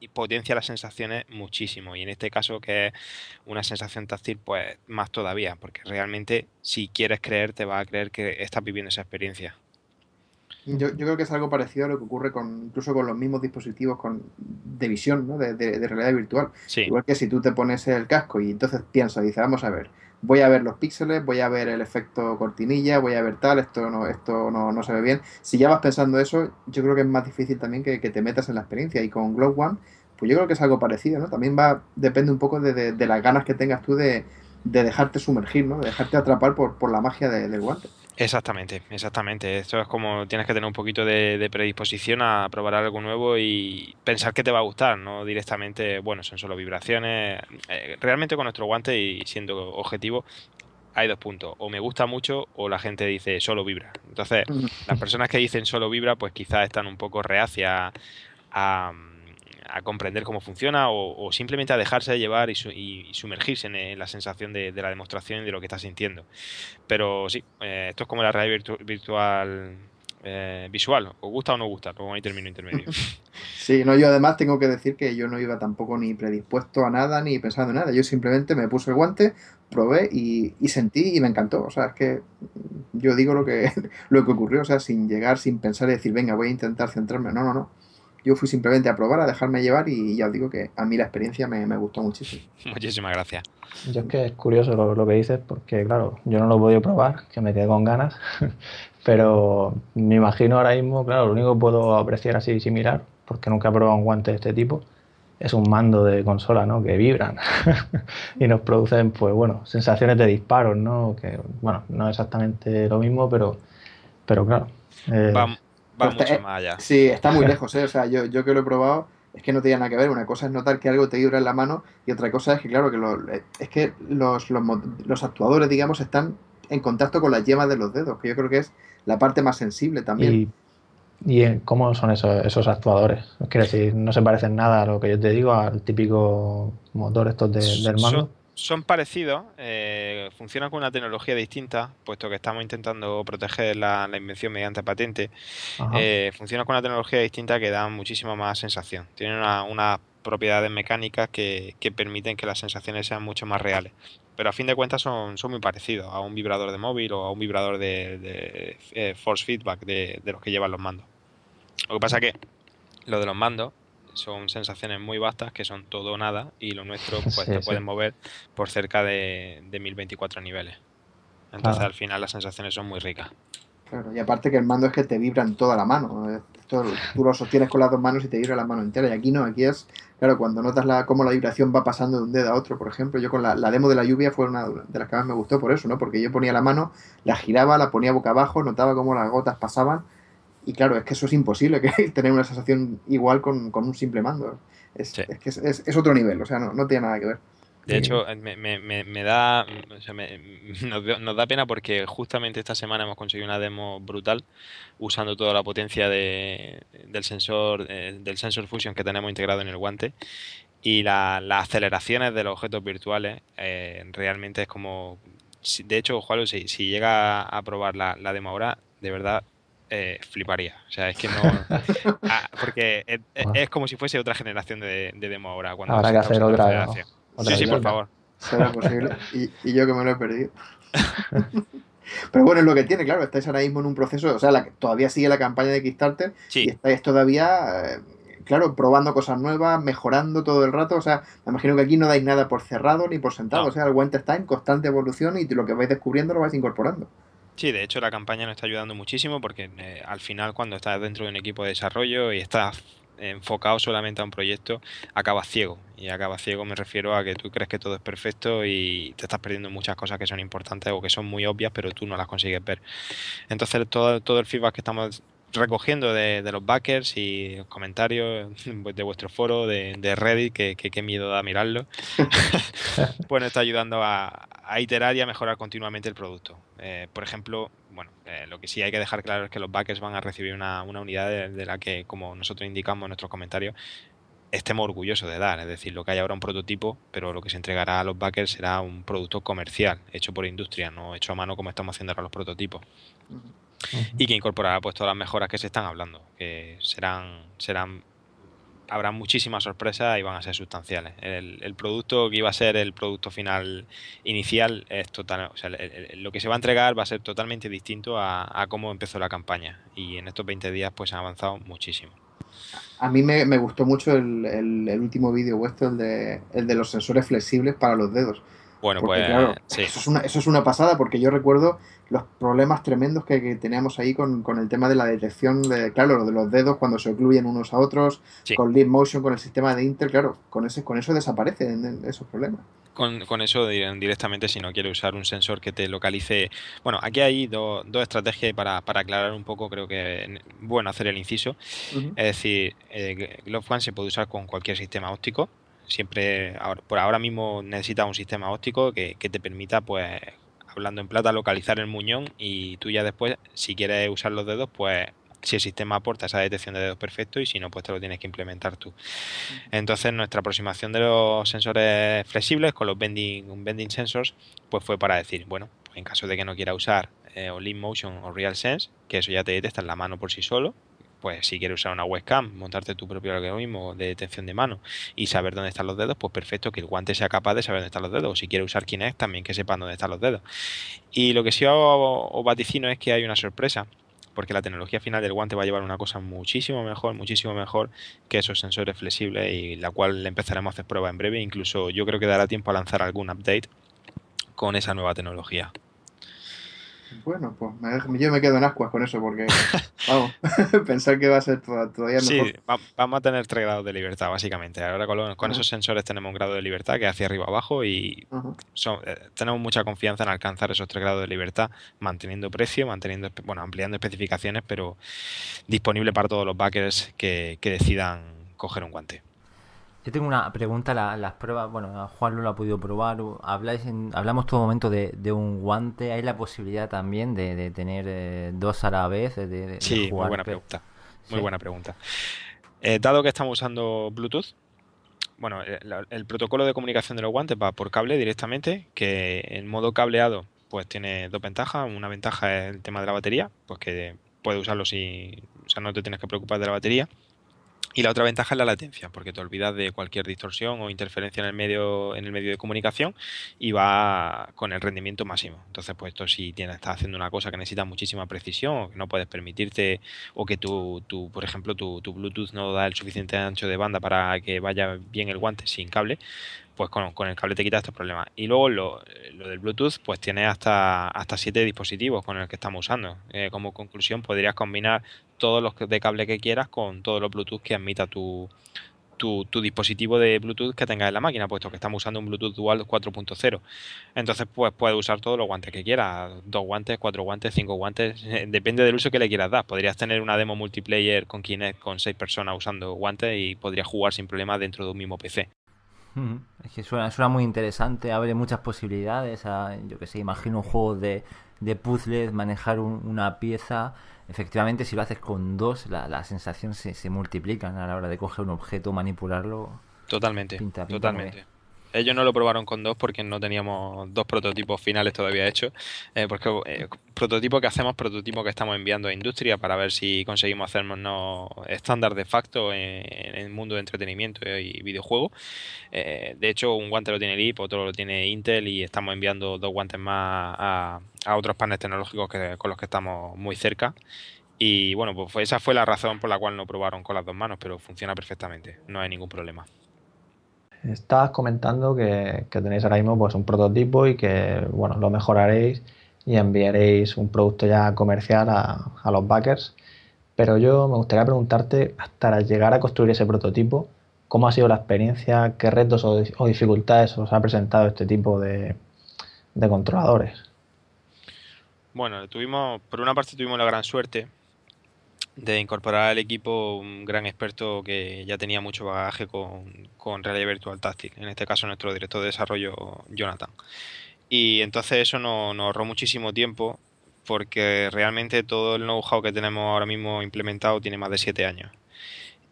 y potencia las sensaciones muchísimo. Y en este caso, que es una sensación táctil, pues más todavía, porque realmente si quieres creer, te va a creer que estás viviendo esa experiencia. Yo, creo que es algo parecido a lo que ocurre con incluso con los mismos dispositivos con, de visión, ¿no? de, realidad virtual. Igual que si tú te pones el casco y entonces piensas, dices, vamos a ver, voy a ver los píxeles, voy a ver el efecto cortinilla, voy a ver tal, esto no, esto no, no se ve bien. Si ya vas pensando eso, yo creo que es más difícil también que, te metas en la experiencia. Y con Glow One, pues yo creo que es algo parecido, ¿no? También va, depende un poco de, de, las ganas que tengas tú de, de dejarte sumergir, ¿no? De dejarte atrapar por, por la magia del guante. Exactamente, exactamente. Esto es como tienes que tener un poquito de, predisposición a probar algo nuevo y pensar que te va a gustar, no directamente, bueno, son solo vibraciones. Eh, realmente con nuestro guante y siendo objetivo, hay dos puntos. O me gusta mucho o la gente dice solo vibra. Entonces, las personas que dicen solo vibra, pues quizás están un poco reacias a a comprender cómo funciona o, simplemente a dejarse de llevar y, sumergirse en, la sensación de, la demostración y de lo que está sintiendo. Pero sí, eh, esto es como la realidad virtual eh, visual, o gusta o no gusta, como ahí termino intermedio. *laughs* sí, no, yo además tengo que decir que yo no iba tampoco ni predispuesto a nada ni pensando en nada, yo simplemente me puse el guante, probé y, sentí y me encantó, o sea, es que yo digo lo que, *laughs* lo que ocurrió, o sea, sin llegar, sin pensar y decir, venga, voy a intentar centrarme, no, no, no yo fui simplemente a probar, a dejarme llevar y ya os digo que a mí la experiencia me, gustó muchísimo. Muchísimas gracias. Yo es que es curioso lo, que dices porque, claro, yo no lo he podido probar, que me quedé con ganas, *laughs* pero me imagino ahora mismo, claro, lo único que puedo apreciar así similar, porque nunca he probado un guante de este tipo, es un mando de consola, ¿no? Que vibran *laughs* y nos producen, pues bueno, sensaciones de disparos, ¿no? Que, bueno, no exactamente lo mismo, pero, pero claro. Eh, Vamos va Sí, está muy *laughs* lejos, eh, O sea, yo, yo que lo he probado, es que no tiene nada que ver. Una cosa es notar que algo te vibra en la mano y otra cosa es que, claro, que lo, eh, es que los, los, actuadores, digamos, están en contacto con las yemas de los dedos, que yo creo que es la parte más sensible también. ¿Y, cómo son esos, esos actuadores? quiere decir, no se parecen nada a lo que yo te digo, al típico motor estos de, del mando son parecidos, eh, funcionan con una tecnología distinta, puesto que estamos intentando proteger la, invención mediante patente. Eh, funcionan con una tecnología distinta que da muchísima más sensación. Tienen unas propiedades mecánicas que, que, permiten que las sensaciones sean mucho más reales. Pero a fin de cuentas son, son muy parecidos a un vibrador de móvil o a un vibrador de, eh, force feedback de, de los que llevan los mandos. Lo que pasa que lo de los mandos son sensaciones muy vastas que son todo o nada y lo nuestro pues *laughs* te pueden mover por cerca de, de 1024 niveles. Entonces al final las sensaciones son muy ricas. Claro, y aparte que el mando es que te vibran toda la mano. tú lo sostienes con las dos manos y te vibra la mano entera. Y aquí no, aquí es, claro, cuando notas la, cómo la vibración va pasando de un dedo a otro, por ejemplo. Yo con la, demo de la lluvia fue una de las que más me gustó por eso, ¿no? Porque yo ponía la mano, la giraba, la ponía boca abajo, notaba cómo las gotas pasaban y claro, es que eso es imposible, que *laughs* tener una sensación igual con, un simple mando. Es, que es, otro nivel, o sea, no, tiene nada que ver. De hecho, me, me, da, *laughs* nos, da pena porque justamente esta semana hemos conseguido una demo brutal usando toda la potencia de, del sensor eh, del sensor fusion que tenemos integrado en el guante y las aceleraciones de los objetos virtuales eh, realmente es como, de hecho, Juan, si, llega a probar la, la demo ahora, de verdad eh, fliparía. O sea, es que no. *laughs* Ah, porque es, como si fuese otra generación de, demo ahora. Cuando Habrá que hacer otra. sí, sí, por favor. Será posible. Y, yo que me lo he perdido. *laughs* Pero bueno, es lo que tiene, claro. Estáis ahora mismo en un proceso. O sea, la, todavía sigue la campaña de Kickstarter. Y estáis todavía. Eh, claro, probando cosas nuevas, mejorando todo el rato. O sea, me imagino que aquí no dais nada por cerrado ni por sentado. O sea, el guante está en constante evolución y lo que vais descubriendo lo vais incorporando. Sí, de hecho la campaña nos está ayudando muchísimo porque eh, al final cuando estás dentro de un equipo de desarrollo y estás enfocado solamente a un proyecto, acabas ciego. Y acaba ciego me refiero a que tú crees que todo es perfecto y te estás perdiendo muchas cosas que son importantes o que son muy obvias, pero tú no las consigues ver. Entonces todo, todo el feedback que estamos recogiendo de, los backers y los comentarios *laughs* de vuestro foro, de, de Reddit, que, qué miedo da mirarlo. bueno, *laughs* pues está ayudando a, a iterar y a mejorar continuamente el producto. Eh, por ejemplo, bueno, eh, lo que sí hay que dejar claro es que los backers van a recibir una, unidad de, la que, como nosotros indicamos en nuestros comentarios, estemos orgullosos de dar. Es decir, lo que hay ahora un prototipo, pero lo que se entregará a los backers será un producto comercial, hecho por industria, no hecho a mano como estamos haciendo ahora los prototipos. Y que incorporará pues todas las mejoras que se están hablando, que serán, serán habrá muchísimas sorpresas y van a ser sustanciales. El, producto que iba a ser el producto final inicial es total, lo que se va a entregar va a ser totalmente distinto a, cómo empezó la campaña. Y en estos 20 días pues han avanzado muchísimo. A mí me, gustó mucho el, último vídeo vuestro, el de los sensores flexibles para los dedos bueno, pues eso, es una, pasada porque yo recuerdo los problemas tremendos que, teníamos ahí con, el tema de la detección de, claro, de los dedos cuando se ocluyen unos a otros, con Leap Motion, con el sistema de Intel, claro, con, ese, con eso desaparecen esos problemas. Con, eso directamente si no quieres usar un sensor que te localice. Bueno, aquí hay dos estrategias para, aclarar un poco, creo que bueno hacer el inciso. Es decir, eh, Glove One se puede usar con cualquier sistema óptico, siempre por ahora mismo necesitas un sistema óptico que, te permita pues hablando en plata localizar el muñón y tú ya después si quieres usar los dedos pues si el sistema aporta esa detección de dedos perfecto y si no pues te lo tienes que implementar tú entonces nuestra aproximación de los sensores flexibles con los bending, sensors pues fue para decir bueno pues en caso de que no quiera usar eh, o Lean Motion o Real Sense que eso ya te detecta en la mano por sí solo pues si quieres usar una webcam, montarte tu propio algoritmo de detección de mano y saber dónde están los dedos, pues perfecto, que el guante sea capaz de saber dónde están los dedos. O si quieres usar Kinect, también que sepan dónde están los dedos. Y lo que sí os vaticino es que hay una sorpresa porque la tecnología final del guante va a llevar una cosa muchísimo mejor, muchísimo mejor que esos sensores flexibles y la cual empezaremos a hacer pruebas en breve. Incluso yo creo que dará tiempo a lanzar algún update con esa nueva tecnología. Bueno, pues yo me quedo en ascuas con eso porque, *laughs* vamos, *laughs* pensar que va a ser todavía mejor. Sí, vamos a tener tres grados de libertad, básicamente. Ahora con, esos sensores tenemos un grado de libertad que es hacia arriba abajo y eh, tenemos mucha confianza en alcanzar esos tres grados de libertad manteniendo precio, manteniendo bueno, ampliando especificaciones, pero disponible para todos los backers que, que decidan coger un guante. Yo tengo una pregunta, las pruebas, bueno, Juan lo ha podido probar, hablamos todo momento de, un guante, ¿hay la posibilidad también de, tener eh, dos a la vez? sí, muy buena pregunta, muy buena pregunta. dado que estamos usando Bluetooth, bueno, eh, el, protocolo de comunicación de los guantes va por cable directamente, que en modo cableado pues tiene dos ventajas, una ventaja es el tema de la batería, pues que puedes usarlo si, o sea, no te tienes que preocupar de la batería, y la otra ventaja es la latencia, porque te olvidas de cualquier distorsión o interferencia en el medio, en el medio de comunicación y va con el rendimiento máximo. Entonces, pues esto si tienes, estás haciendo una cosa que necesita muchísima precisión, o que no puedes permitirte, o que tu, por ejemplo, tu, Bluetooth no da el suficiente ancho de banda para que vaya bien el guante sin cable, pues con, el cable te quitas estos problemas. Y luego lo, del Bluetooth, pues tiene hasta, hasta siete dispositivos con el que estamos usando. Eh, como conclusión, podrías combinar todos los de cable que quieras con todos los Bluetooth que admita tu, dispositivo de Bluetooth que tengas en la máquina, puesto que estamos usando un Bluetooth Dual 4.0. Entonces, pues puedes usar todos los guantes que quieras: dos guantes, cuatro guantes, cinco guantes, *laughs* depende del uso que le quieras dar. Podrías tener una demo multiplayer con con seis personas usando guantes y podrías jugar sin problemas dentro de un mismo PC. Es que suena, suena muy interesante, abre muchas posibilidades. A, yo que sé, imagino un juego de, de puzzles, manejar una pieza. Efectivamente, si lo haces con dos, la, la sensación se, se multiplican a la hora de coger un objeto, manipularlo. Totalmente. totalmente ellos no lo probaron con dos porque no teníamos dos prototipos finales todavía hechos. Eh, porque eh, prototipo que hacemos, prototipo que estamos enviando a industria para ver si conseguimos hacernos estándar de facto en, el mundo de entretenimiento y videojuego. Eh, de hecho, un guante lo tiene LIP, otro lo tiene Intel y estamos enviando dos guantes más a, otros paneles tecnológicos con los que estamos muy cerca. Y bueno, pues esa fue la razón por la cual no probaron con las dos manos, pero funciona perfectamente, no hay ningún problema. Estabas comentando que, tenéis ahora mismo pues, un prototipo y que bueno, lo mejoraréis y enviaréis un producto ya comercial a, los backers. Pero yo me gustaría preguntarte, hasta llegar a construir ese prototipo, ¿cómo ha sido la experiencia? ¿Qué retos o, dificultades os ha presentado este tipo de, de controladores? Bueno, tuvimos, por una parte tuvimos la gran suerte de incorporar al equipo un gran experto que ya tenía mucho bagaje con, con realidad virtual táctil, en este caso nuestro director de desarrollo Jonathan. Y entonces eso nos, nos ahorró muchísimo tiempo porque realmente todo el know-how que tenemos ahora mismo implementado tiene más de 7 años.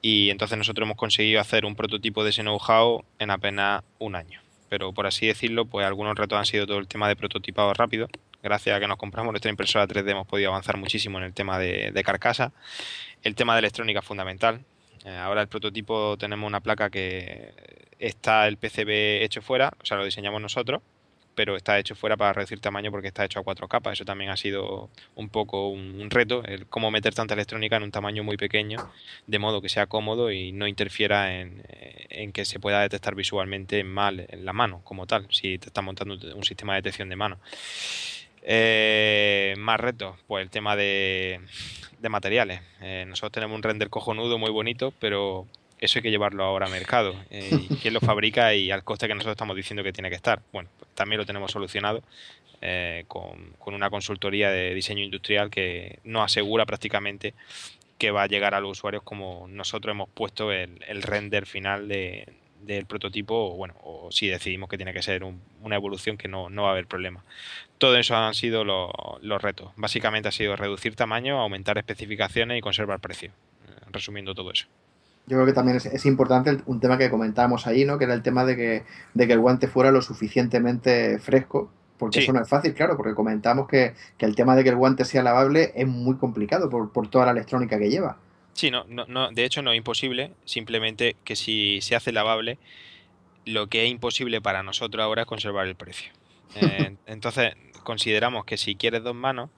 Y entonces nosotros hemos conseguido hacer un prototipo de ese know-how en apenas un año. Pero por así decirlo, pues algunos retos han sido todo el tema de prototipado rápido, gracias a que nos compramos nuestra impresora 3D hemos podido avanzar muchísimo en el tema de, carcasa. El tema de electrónica es fundamental. Eh, ahora el prototipo tenemos una placa que está el PCB hecho fuera, o sea, lo diseñamos nosotros, pero está hecho fuera para reducir tamaño porque está hecho a cuatro capas. Eso también ha sido un poco un, reto, el cómo meter tanta electrónica en un tamaño muy pequeño, de modo que sea cómodo y no interfiera en, que se pueda detectar visualmente mal en la mano como tal, si te estás montando un sistema de detección de mano. Eh, más retos, pues el tema de, materiales. Eh, nosotros tenemos un render cojonudo muy bonito, pero eso hay que llevarlo ahora a mercado. Eh, *laughs* quién lo fabrica y al coste que nosotros estamos diciendo que tiene que estar. Bueno, pues también lo tenemos solucionado eh, con, una consultoría de diseño industrial que nos asegura prácticamente que va a llegar a los usuarios como nosotros hemos puesto el, render final del prototipo, o bueno, o si decidimos que tiene que ser una evolución que no, va a haber problema todo eso han sido los retos. Básicamente ha sido reducir tamaño, aumentar especificaciones y conservar precio. Eh, resumiendo todo eso. Yo creo que también es, importante un tema que comentábamos ahí, ¿no? Que era el tema de que, de que el guante fuera lo suficientemente fresco porque eso no es fácil, claro, porque comentamos que, el tema de que el guante sea lavable es muy complicado por, toda la electrónica que lleva. Sí, no, no, de hecho no es imposible, simplemente que si se hace lavable, lo que es imposible para nosotros ahora es conservar el precio. *laughs* Eh, entonces, consideramos que si quieres dos manos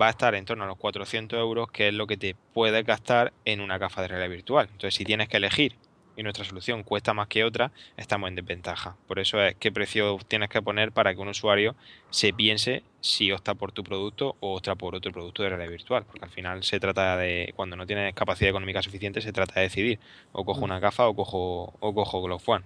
va a estar en torno a los 400 euros, que es lo que te puedes gastar en una gafa de realidad virtual. Entonces, si tienes que elegir y nuestra solución cuesta más que otra, estamos en desventaja. Por eso es qué precio tienes que poner para que un usuario se piense si opta por tu producto o opta por otro producto de realidad virtual. Porque al final se trata de, cuando no tienes capacidad económica suficiente, se trata de decidir o cojo mm. una gafa o cojo, o cojo Glove One.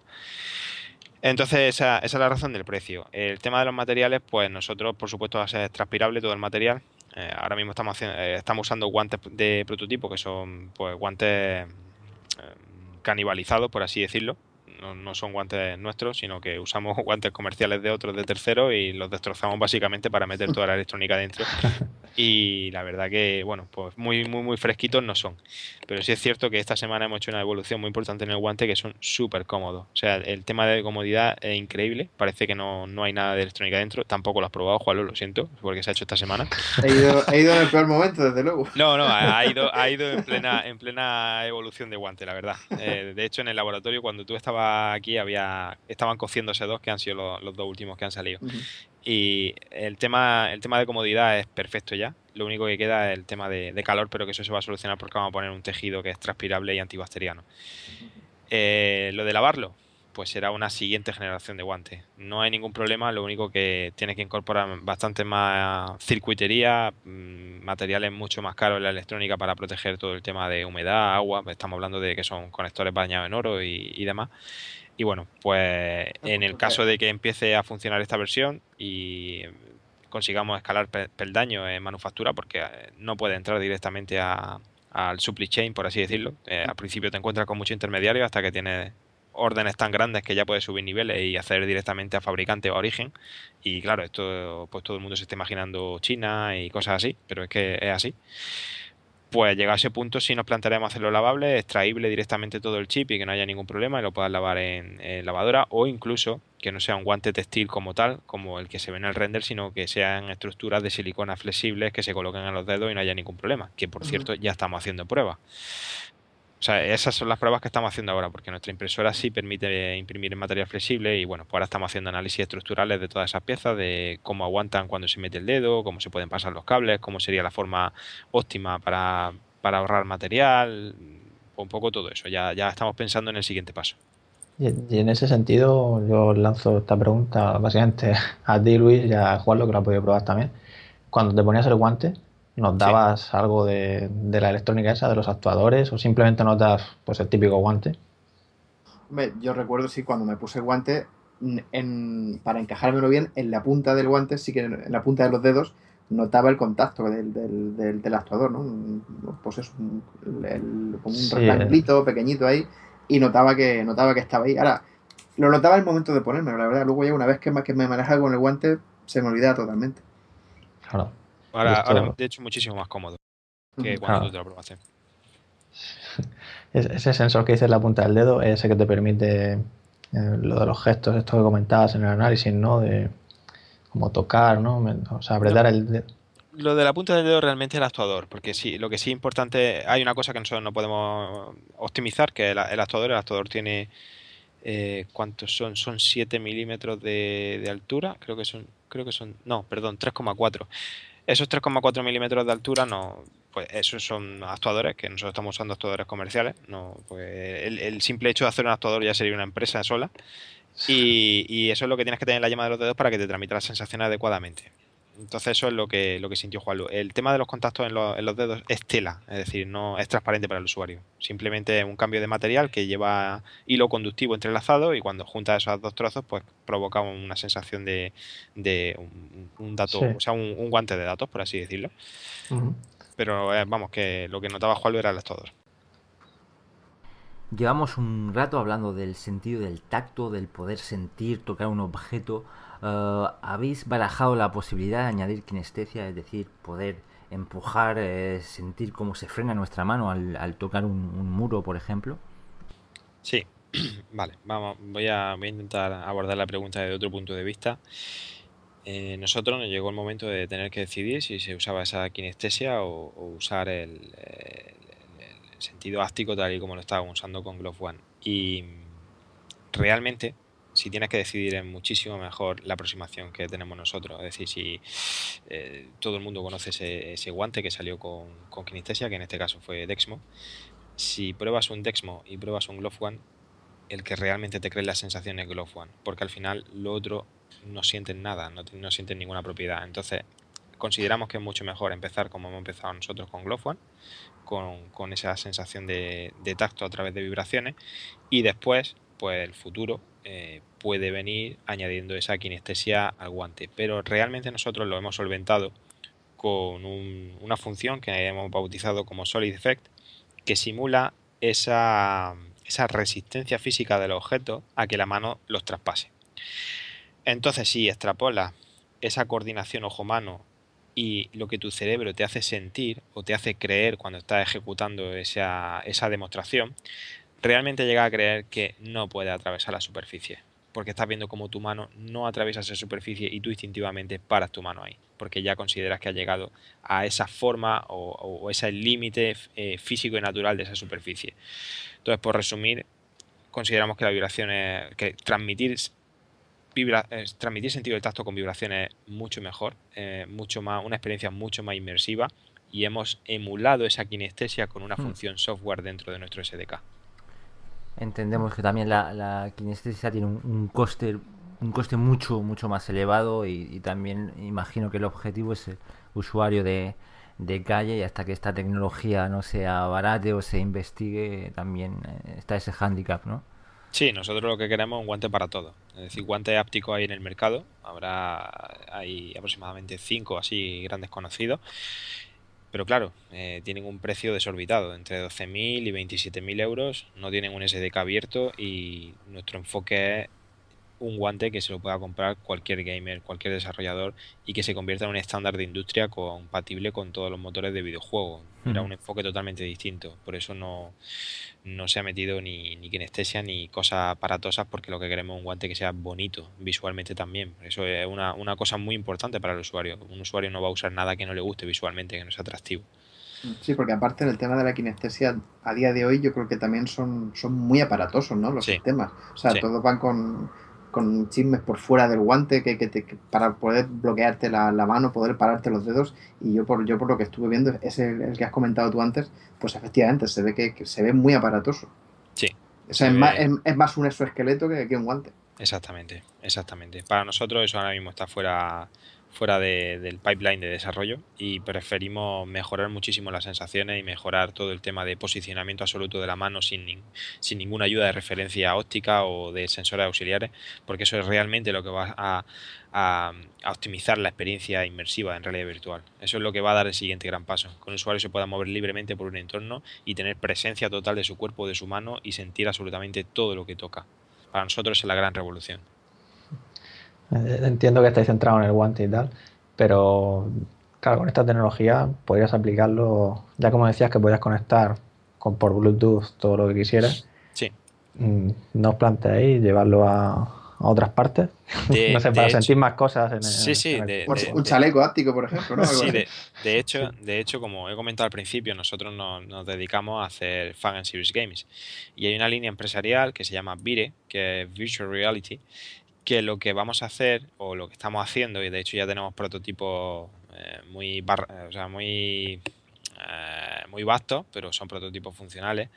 Entonces, esa, es la razón del precio. El tema de los materiales, pues nosotros, por supuesto, va a ser transpirable todo el material. Eh, ahora mismo estamos, eh, usando guantes de prototipo, que son pues, guantes eh, canibalizados, por así decirlo. No, no, son guantes nuestros, sino que usamos *laughs* guantes comerciales de otros, de terceros, y los destrozamos básicamente para meter toda la electrónica dentro. *laughs* y la verdad que, bueno, pues muy, muy, muy fresquitos no son. Pero sí es cierto que esta semana hemos hecho una evolución muy importante en el guante que son súper cómodos. O sea, el tema de comodidad es increíble. Parece que no, no hay nada de electrónica dentro. Tampoco lo has probado, Juanlo, lo siento, porque se ha hecho esta semana. ha ido, ido en el peor momento, desde luego. *laughs* No, no, ha, ido, ha ido en, plena, en plena evolución de guante, la verdad. Eh, de hecho, en el laboratorio, cuando tú estabas aquí, había estaban cociéndose dos, que han sido los, dos últimos que han salido. Y el tema, el tema de comodidad es perfecto ya. Lo único que queda es el tema de, calor, pero que eso se va a solucionar porque vamos a poner un tejido que es transpirable y antibacteriano. Eh, lo de lavarlo, pues será una siguiente generación de guantes. No hay ningún problema, lo único que tiene que incorporar bastante más circuitería, mm, materiales mucho más caros en la electrónica para proteger todo el tema de humedad, agua, estamos hablando de que son conectores bañados en oro y demás. Y bueno, pues ah, en pues el caso de que empiece a funcionar esta versión y consigamos escalar peldaño en manufactura, porque eh, no puede entrar directamente a, al supply chain, por así decirlo. Eh, al principio te encuentras con mucho intermediario hasta que tienes órdenes tan grandes que ya puedes subir niveles y acceder directamente a fabricante o a origen. Y claro, esto pues todo el mundo se está imaginando China y cosas así, pero es que es así pues llega a ese punto si nos plantearemos hacerlo lavable, extraíble directamente todo el chip y que no haya ningún problema y lo puedas lavar en, lavadora o incluso que no sea un guante textil como tal, como el que se ve en el render, sino que sean estructuras de silicona flexibles que se coloquen en los dedos y no haya ningún problema, que por cierto ya estamos haciendo pruebas esas son las pruebas que estamos haciendo ahora, porque nuestra impresora sí permite imprimir en material flexible y bueno, pues ahora estamos haciendo análisis estructurales de todas esas piezas, de cómo aguantan cuando se mete el dedo, cómo se pueden pasar los cables, cómo sería la forma óptima para, ahorrar material, pues un poco todo eso. Ya, ya estamos pensando en el siguiente paso. Y, en ese sentido yo lanzo esta pregunta básicamente *laughs* a ti Luis y a Juan, lo que lo ha podido probar también. Cuando te ponías el guante, nos dabas algo de, la electrónica esa, de los actuadores, o simplemente nos das pues, el típico guante. Yo recuerdo, sí, cuando me puse el guante, para encajármelo bien, en la punta del guante, sí que en la punta de los dedos, notaba el contacto del, actuador, ¿no? Pues es un, como un eh. pequeñito ahí, y notaba que, notaba que estaba ahí. Ahora, lo notaba el momento de ponerme, la verdad. Luego ya una vez que, que me manejaba con el guante, se me olvidaba totalmente. Claro. Ahora, de hecho, muchísimo más cómodo que cuando tú te lo probaste. Ese sensor que dices la punta del dedo ese que te permite eh, lo de los gestos, esto que comentabas en el análisis, ¿no? De como tocar, ¿no? O sea, apretar el Lo de la punta del dedo realmente es el actuador, porque sí, lo que sí es importante, hay una cosa que nosotros no podemos optimizar, que el, el actuador, el actuador tiene, eh, ¿cuántos son? Son 7 milímetros de, altura, creo que son, creo que son, no, perdón, 3,4. Esos 3,4 milímetros de altura no, pues esos son actuadores, que nosotros estamos usando actuadores comerciales. No, pues el, simple hecho de hacer un actuador ya sería una empresa sola. Y, eso es lo que tienes que tener en la llama de los dedos para que te transmita la sensación adecuadamente. Entonces eso es lo que, lo que sintió Juanlu. El tema de los contactos en los, en los, dedos es tela, es decir, no es transparente para el usuario. Simplemente es un cambio de material que lleva hilo conductivo entrelazado y cuando junta esos dos trozos, pues provoca una sensación de, de un, dato, o sea, un, guante de datos, por así decirlo. Pero eh, vamos, que lo que notaba Juan era los todos. Llevamos un rato hablando del sentido del tacto, del poder sentir, tocar un objeto eh, ¿Habéis barajado la posibilidad de añadir kinestesia, es decir, poder empujar, eh, sentir cómo se frena nuestra mano al, tocar un, muro, por ejemplo? Sí, *clears throat* vale, vamos, voy a, intentar abordar la pregunta desde otro punto de vista. Eh, nosotros nos llegó el momento de tener que decidir si se usaba esa kinestesia o, usar el, sentido áctico tal y como lo estábamos usando con Glove One. Y realmente si tienes que decidir es muchísimo mejor la aproximación que tenemos nosotros. Es decir, si eh, todo el mundo conoce ese, guante que salió con, con, que en este caso fue Dexmo, si pruebas un Dexmo y pruebas un Glove One, el que realmente te cree las sensaciones Glove One, porque al final lo otro no sienten nada, no, no ninguna propiedad. Entonces, consideramos que es mucho mejor empezar como hemos empezado nosotros con Glove One, con, esa sensación de, de tacto a través de vibraciones, y después, pues el futuro, eh, puede venir añadiendo esa kinestesia al guante. Pero realmente nosotros lo hemos solventado con una función que hemos bautizado como Solid Effect, que simula esa, resistencia física del objeto a que la mano los traspase. Entonces, si extrapola esa coordinación ojo-mano y lo que tu cerebro te hace sentir o te hace creer cuando estás ejecutando esa demostración, realmente llega a creer que no puede atravesar la superficie, porque estás viendo cómo tu mano no atraviesa esa superficie y tú instintivamente paras tu mano ahí, porque ya consideras que ha llegado a esa forma o, ese límite eh, físico y natural de esa superficie. Entonces, por resumir, consideramos que la vibración es, que transmitir eh, transmitir sentido del tacto con vibraciones mucho mejor, eh, mucho más, una experiencia mucho más inmersiva y hemos emulado esa kinestesia con una hmm. función software dentro de nuestro SDK. Entendemos que también la, kinestesia tiene un, coste un coste mucho mucho más elevado y, también imagino que el objetivo es el usuario de, calle y hasta que esta tecnología no sea barate o se investigue también eh, está ese hándicap, ¿no? Sí, nosotros lo que queremos es un guante para todo. Es decir, guante ápticos hay en el mercado. Habrá hay aproximadamente cinco así grandes conocidos. Pero claro, eh, tienen un precio desorbitado, entre 12.000 y 27.000 euros, no tienen un SDK abierto y nuestro enfoque es un guante que se lo pueda comprar cualquier gamer, cualquier desarrollador y que se convierta en un estándar de industria compatible con todos los motores de videojuego. Era un enfoque totalmente distinto, por eso no, no se ha metido ni, kinestesia ni cosas aparatosas porque lo que queremos es un guante que sea bonito visualmente también. Eso es una, cosa muy importante para el usuario. Un usuario no va a usar nada que no le guste visualmente, que no sea atractivo. Sí, porque aparte del tema de la kinestesia, a día de hoy yo creo que también son, son muy aparatosos, ¿no? Los sistemas. O sea, todos van con con chismes por fuera del guante que, que, te, para poder bloquearte la, la, mano, poder pararte los dedos. Y yo por, yo por lo que estuve viendo, es el, que has comentado tú antes, pues efectivamente se ve que, se ve muy aparatoso. Sí. es, más, es, más, un exoesqueleto que, que un guante. Exactamente, exactamente. Para nosotros eso ahora mismo está fuera fuera del pipeline de desarrollo y preferimos mejorar muchísimo las sensaciones y mejorar todo el tema de posicionamiento absoluto de la mano sin, sin ninguna ayuda de referencia óptica o de sensores auxiliares, porque eso es realmente lo que va a, optimizar la experiencia inmersiva en realidad virtual. Eso es lo que va a dar el siguiente gran paso, que un usuario se pueda mover libremente por un entorno y tener presencia total de su cuerpo, de su mano y sentir absolutamente todo lo que toca. Para nosotros es la gran revolución. Eh, entiendo que estáis centrados en el guante y tal, pero claro, con esta tecnología podrías aplicarlo, ya como decías que podrías conectar con, por Bluetooth todo lo que quisieras. Sí. Mm, ¿No os planteáis llevarlo a, otras partes. *laughs* no sé, para sentir más cosas. En el, sí, sí. un chaleco áptico, por ejemplo. Sí, de, hecho, de hecho, como he comentado al principio, nosotros nos, dedicamos a hacer Fan and Series Games. Y hay una línea empresarial que se llama Vire, que es Virtual Reality, que lo que vamos a hacer o lo que estamos haciendo, y de hecho ya tenemos prototipos eh, muy, eh, muy, eh, muy vastos, pero son prototipos funcionales,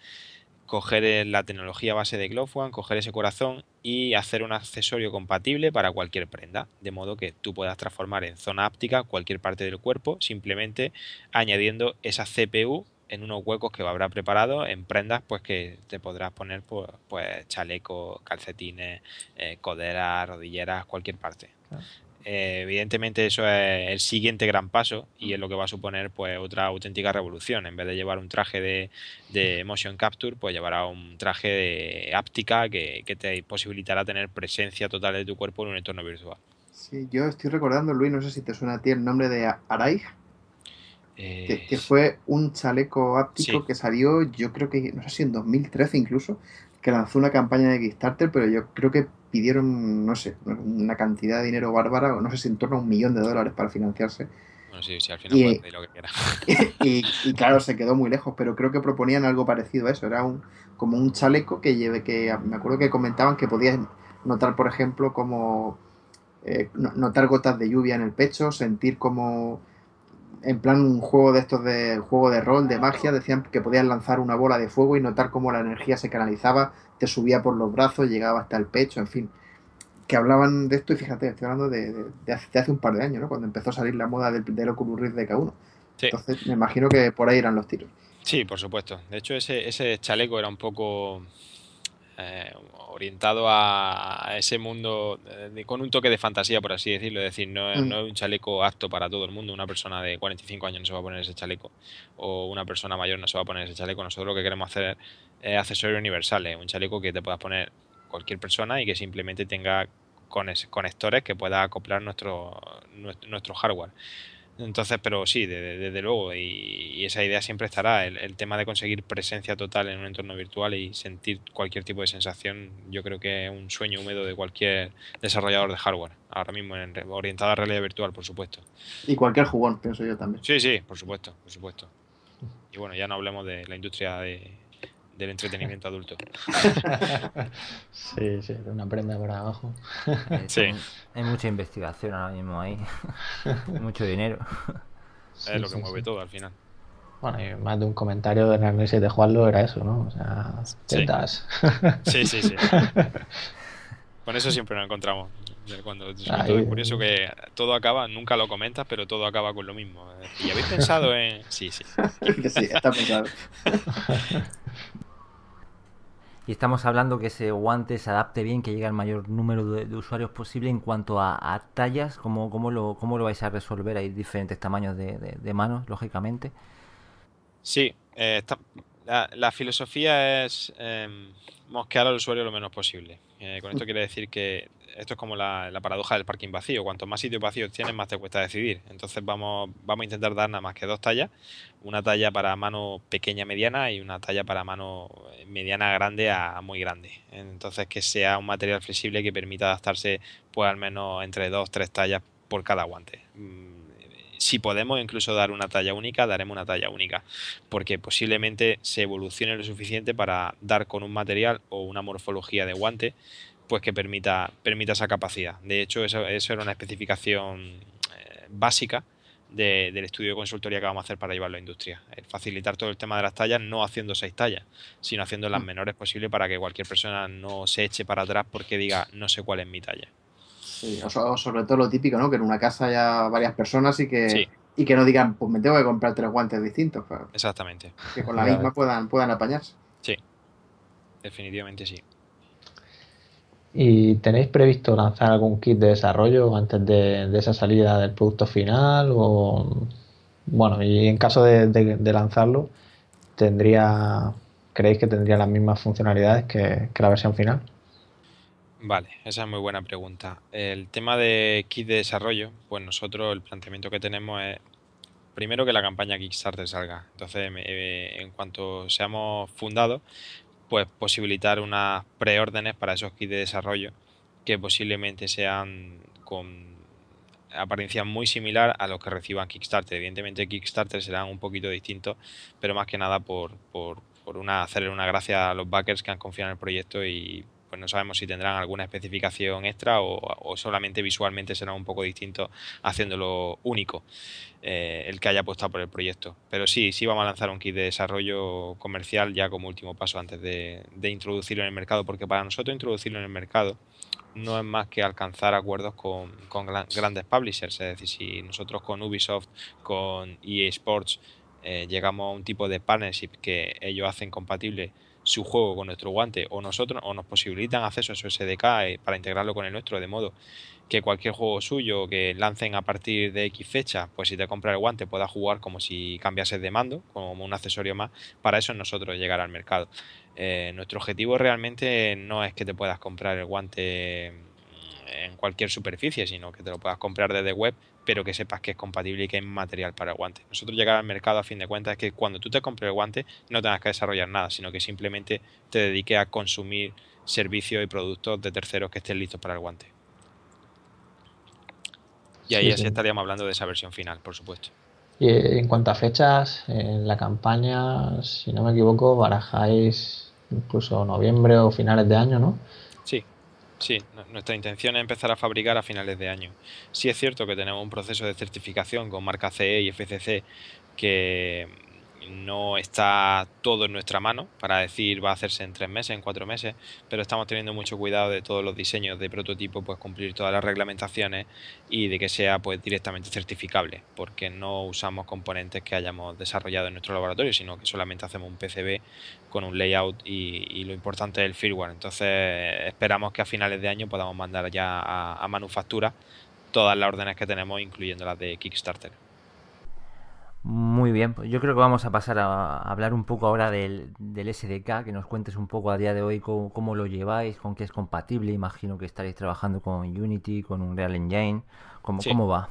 coger la tecnología base de One, coger ese corazón y hacer un accesorio compatible para cualquier prenda, de modo que tú puedas transformar en zona áptica cualquier parte del cuerpo simplemente añadiendo esa CPU en unos huecos que habrá preparado, en prendas pues que te podrás poner pues, pues chaleco, calcetines, eh, coderas, rodilleras, cualquier parte. Eh, evidentemente eso es el siguiente gran paso y es lo que va a suponer pues otra auténtica revolución. En vez de llevar un traje de, motion capture, pues llevará un traje de áptica que, que, te posibilitará tener presencia total de tu cuerpo en un entorno virtual. Sí, yo estoy recordando, Luis, no sé si te suena a ti el nombre de Araig. Eh, que, fue un chaleco áptico que salió, yo creo que, no sé si en 2013 incluso, que lanzó una campaña de Kickstarter, pero yo creo que pidieron, no sé, una cantidad de dinero bárbara, no sé si en torno a un millón de dólares para financiarse. Bueno, sí, sí, al final y, lo que quiera. *laughs* Y, claro, se quedó muy lejos, pero creo que proponían algo parecido a eso. Era un como un chaleco que lleve, que me acuerdo que comentaban que podías notar, por ejemplo, como eh, notar gotas de lluvia en el pecho, sentir como en plan un juego de estos de juego de rol, de magia, decían que podías lanzar una bola de fuego y notar cómo la energía se canalizaba, te subía por los brazos, llegaba hasta el pecho, en fin. Que hablaban de esto y fíjate, estoy hablando de, hace, un par de años, ¿no? Cuando empezó a salir la moda del, del Oculus de K1. Entonces me imagino que por ahí eran los tiros. Sí, por supuesto. De hecho, ese, ese chaleco era un poco eh, orientado a, ese mundo eh, con un toque de fantasía, por así decirlo. Es decir, mm. no, es un chaleco apto para todo el mundo. Una persona de 45 años no se va a poner ese chaleco o una persona mayor no se va a poner ese chaleco. Nosotros lo que queremos hacer es accesorios universales, un chaleco que te puedas poner cualquier persona y que simplemente tenga conectores que pueda acoplar nuestro, nuestro hardware. Entonces, pero sí, desde, luego, y, esa idea siempre estará. El, tema de conseguir presencia total en un entorno virtual y sentir cualquier tipo de sensación, yo creo que es un sueño húmedo de cualquier desarrollador de hardware. Ahora mismo, en, orientado a realidad virtual, por supuesto. Y cualquier jugón, pienso yo también. Sí, sí, por supuesto, por supuesto. Y bueno, ya no hablemos de la industria de, del entretenimiento adulto. *laughs* sí, sí, una prenda por abajo. Eh, sí. Hay mucha investigación ahora mismo ahí. *laughs* Mucho dinero. es lo que mueve todo al final. Bueno, y más de un comentario de la de Juanlo era eso, ¿no? O sea, tetas. Sí, sí, sí. *laughs* Con eso siempre nos encontramos. Cuando, es curioso que todo acaba, nunca lo comentas, pero todo acaba con lo mismo. ¿Y habéis pensado en...? Sí, sí. sí está pensado y estamos hablando que ese guante se adapte bien, que llegue al mayor número de, usuarios posible en cuanto a, tallas, ¿cómo, cómo, lo, ¿cómo, lo, vais a resolver? Hay diferentes tamaños de, manos, lógicamente. Sí, eh, está, la, filosofía es eh, mosquear al usuario lo menos posible. Eh, con esto quiere decir que esto es como la, paradoja del parking vacío. Cuanto más sitios vacíos tienes, más te cuesta decidir. Entonces vamos, vamos a intentar dar nada más que dos tallas. Una talla para mano pequeña mediana y una talla para mano eh, mediana grande a muy grande. Entonces que sea un material flexible que permita adaptarse pues al menos entre dos, tres tallas por cada guante. Mm, si podemos incluso dar una talla única, daremos una talla única, porque posiblemente se evolucione lo suficiente para dar con un material o una morfología de guante, pues que permita, permita esa capacidad. De hecho, eso, era una especificación eh, básica del estudio de consultoría que vamos a hacer para llevarlo a la industria. facilitar todo el tema de las tallas, no haciendo seis tallas, sino haciendo las mm. menores posibles para que cualquier persona no se eche para atrás porque diga no sé cuál es mi talla o, sobre todo lo típico, ¿no? Que en una casa haya varias personas y que, no digan, pues me tengo que comprar tres guantes distintos. Exactamente. Que con la misma puedan, puedan apañarse. Sí, definitivamente sí. ¿Y tenéis previsto lanzar algún kit de desarrollo antes de, esa salida del producto final? O, bueno, y en caso de, lanzarlo, ¿tendría, ¿creéis que tendría las mismas funcionalidades que la versión final? Vale, esa es muy buena pregunta. El tema de kit de desarrollo, pues nosotros el planteamiento que tenemos es primero que la campaña Kickstarter salga. Entonces, eh, en cuanto seamos fundados, pues posibilitar unas preórdenes para esos kits de desarrollo que posiblemente sean con apariencia muy similar a los que reciban Kickstarter. Evidentemente Kickstarter serán un poquito distintos, pero más que nada por, por, por una, hacerle una gracia a los backers que han confiado en el proyecto y pues no sabemos si tendrán alguna especificación extra o, solamente visualmente será un poco distinto haciéndolo único eh, el que haya apostado por el proyecto. Pero sí, sí vamos a lanzar un kit de desarrollo comercial ya como último paso antes de, introducirlo en el mercado, porque para nosotros introducirlo en el mercado no es más que alcanzar acuerdos con, grandes publishers, es decir, si nosotros con Ubisoft, con EA Sports, eh, llegamos a un tipo de partnership que ellos hacen compatible su juego con nuestro guante o nosotros o nos posibilitan acceso a su SDK eh, para integrarlo con el nuestro de modo que cualquier juego suyo que lancen a partir de X fecha, pues si te compras el guante pueda jugar como si cambiases de mando, como un accesorio más, para eso nosotros llegar al mercado. Eh, nuestro objetivo realmente no es que te puedas comprar el guante en cualquier superficie, sino que te lo puedas comprar desde web, pero que sepas que es compatible y que es material para el guante. Nosotros llegar al mercado a fin de cuentas es que cuando tú te compres el guante no tengas que desarrollar nada, sino que simplemente te dediques a consumir servicios y productos de terceros que estén listos para el guante. Y ahí así estaríamos hablando de esa versión final, por supuesto. Y eh, en cuanto a fechas, en la campaña, si no me equivoco, barajáis incluso noviembre o finales de año, ¿no? Sí, nuestra intención es empezar a fabricar a finales de año. Sí es cierto que tenemos un proceso de certificación con marca CE y FCC que no está todo en nuestra mano para decir va a hacerse en tres meses, en cuatro meses, pero estamos teniendo mucho cuidado de todos los diseños de prototipo, pues cumplir todas las reglamentaciones y de que sea pues directamente certificable, porque no usamos componentes que hayamos desarrollado en nuestro laboratorio, sino que solamente hacemos un PCB con un layout y, lo importante es el firmware. Entonces esperamos que a finales de año podamos mandar ya a, a manufactura todas las órdenes que tenemos, incluyendo las de Kickstarter. Muy bien, pues yo creo que vamos a pasar a hablar un poco ahora del, SDK, que nos cuentes un poco a día de hoy cómo, lo lleváis, con qué es compatible. Imagino que estaréis trabajando con Unity, con Unreal Engine. ¿Cómo, cómo va?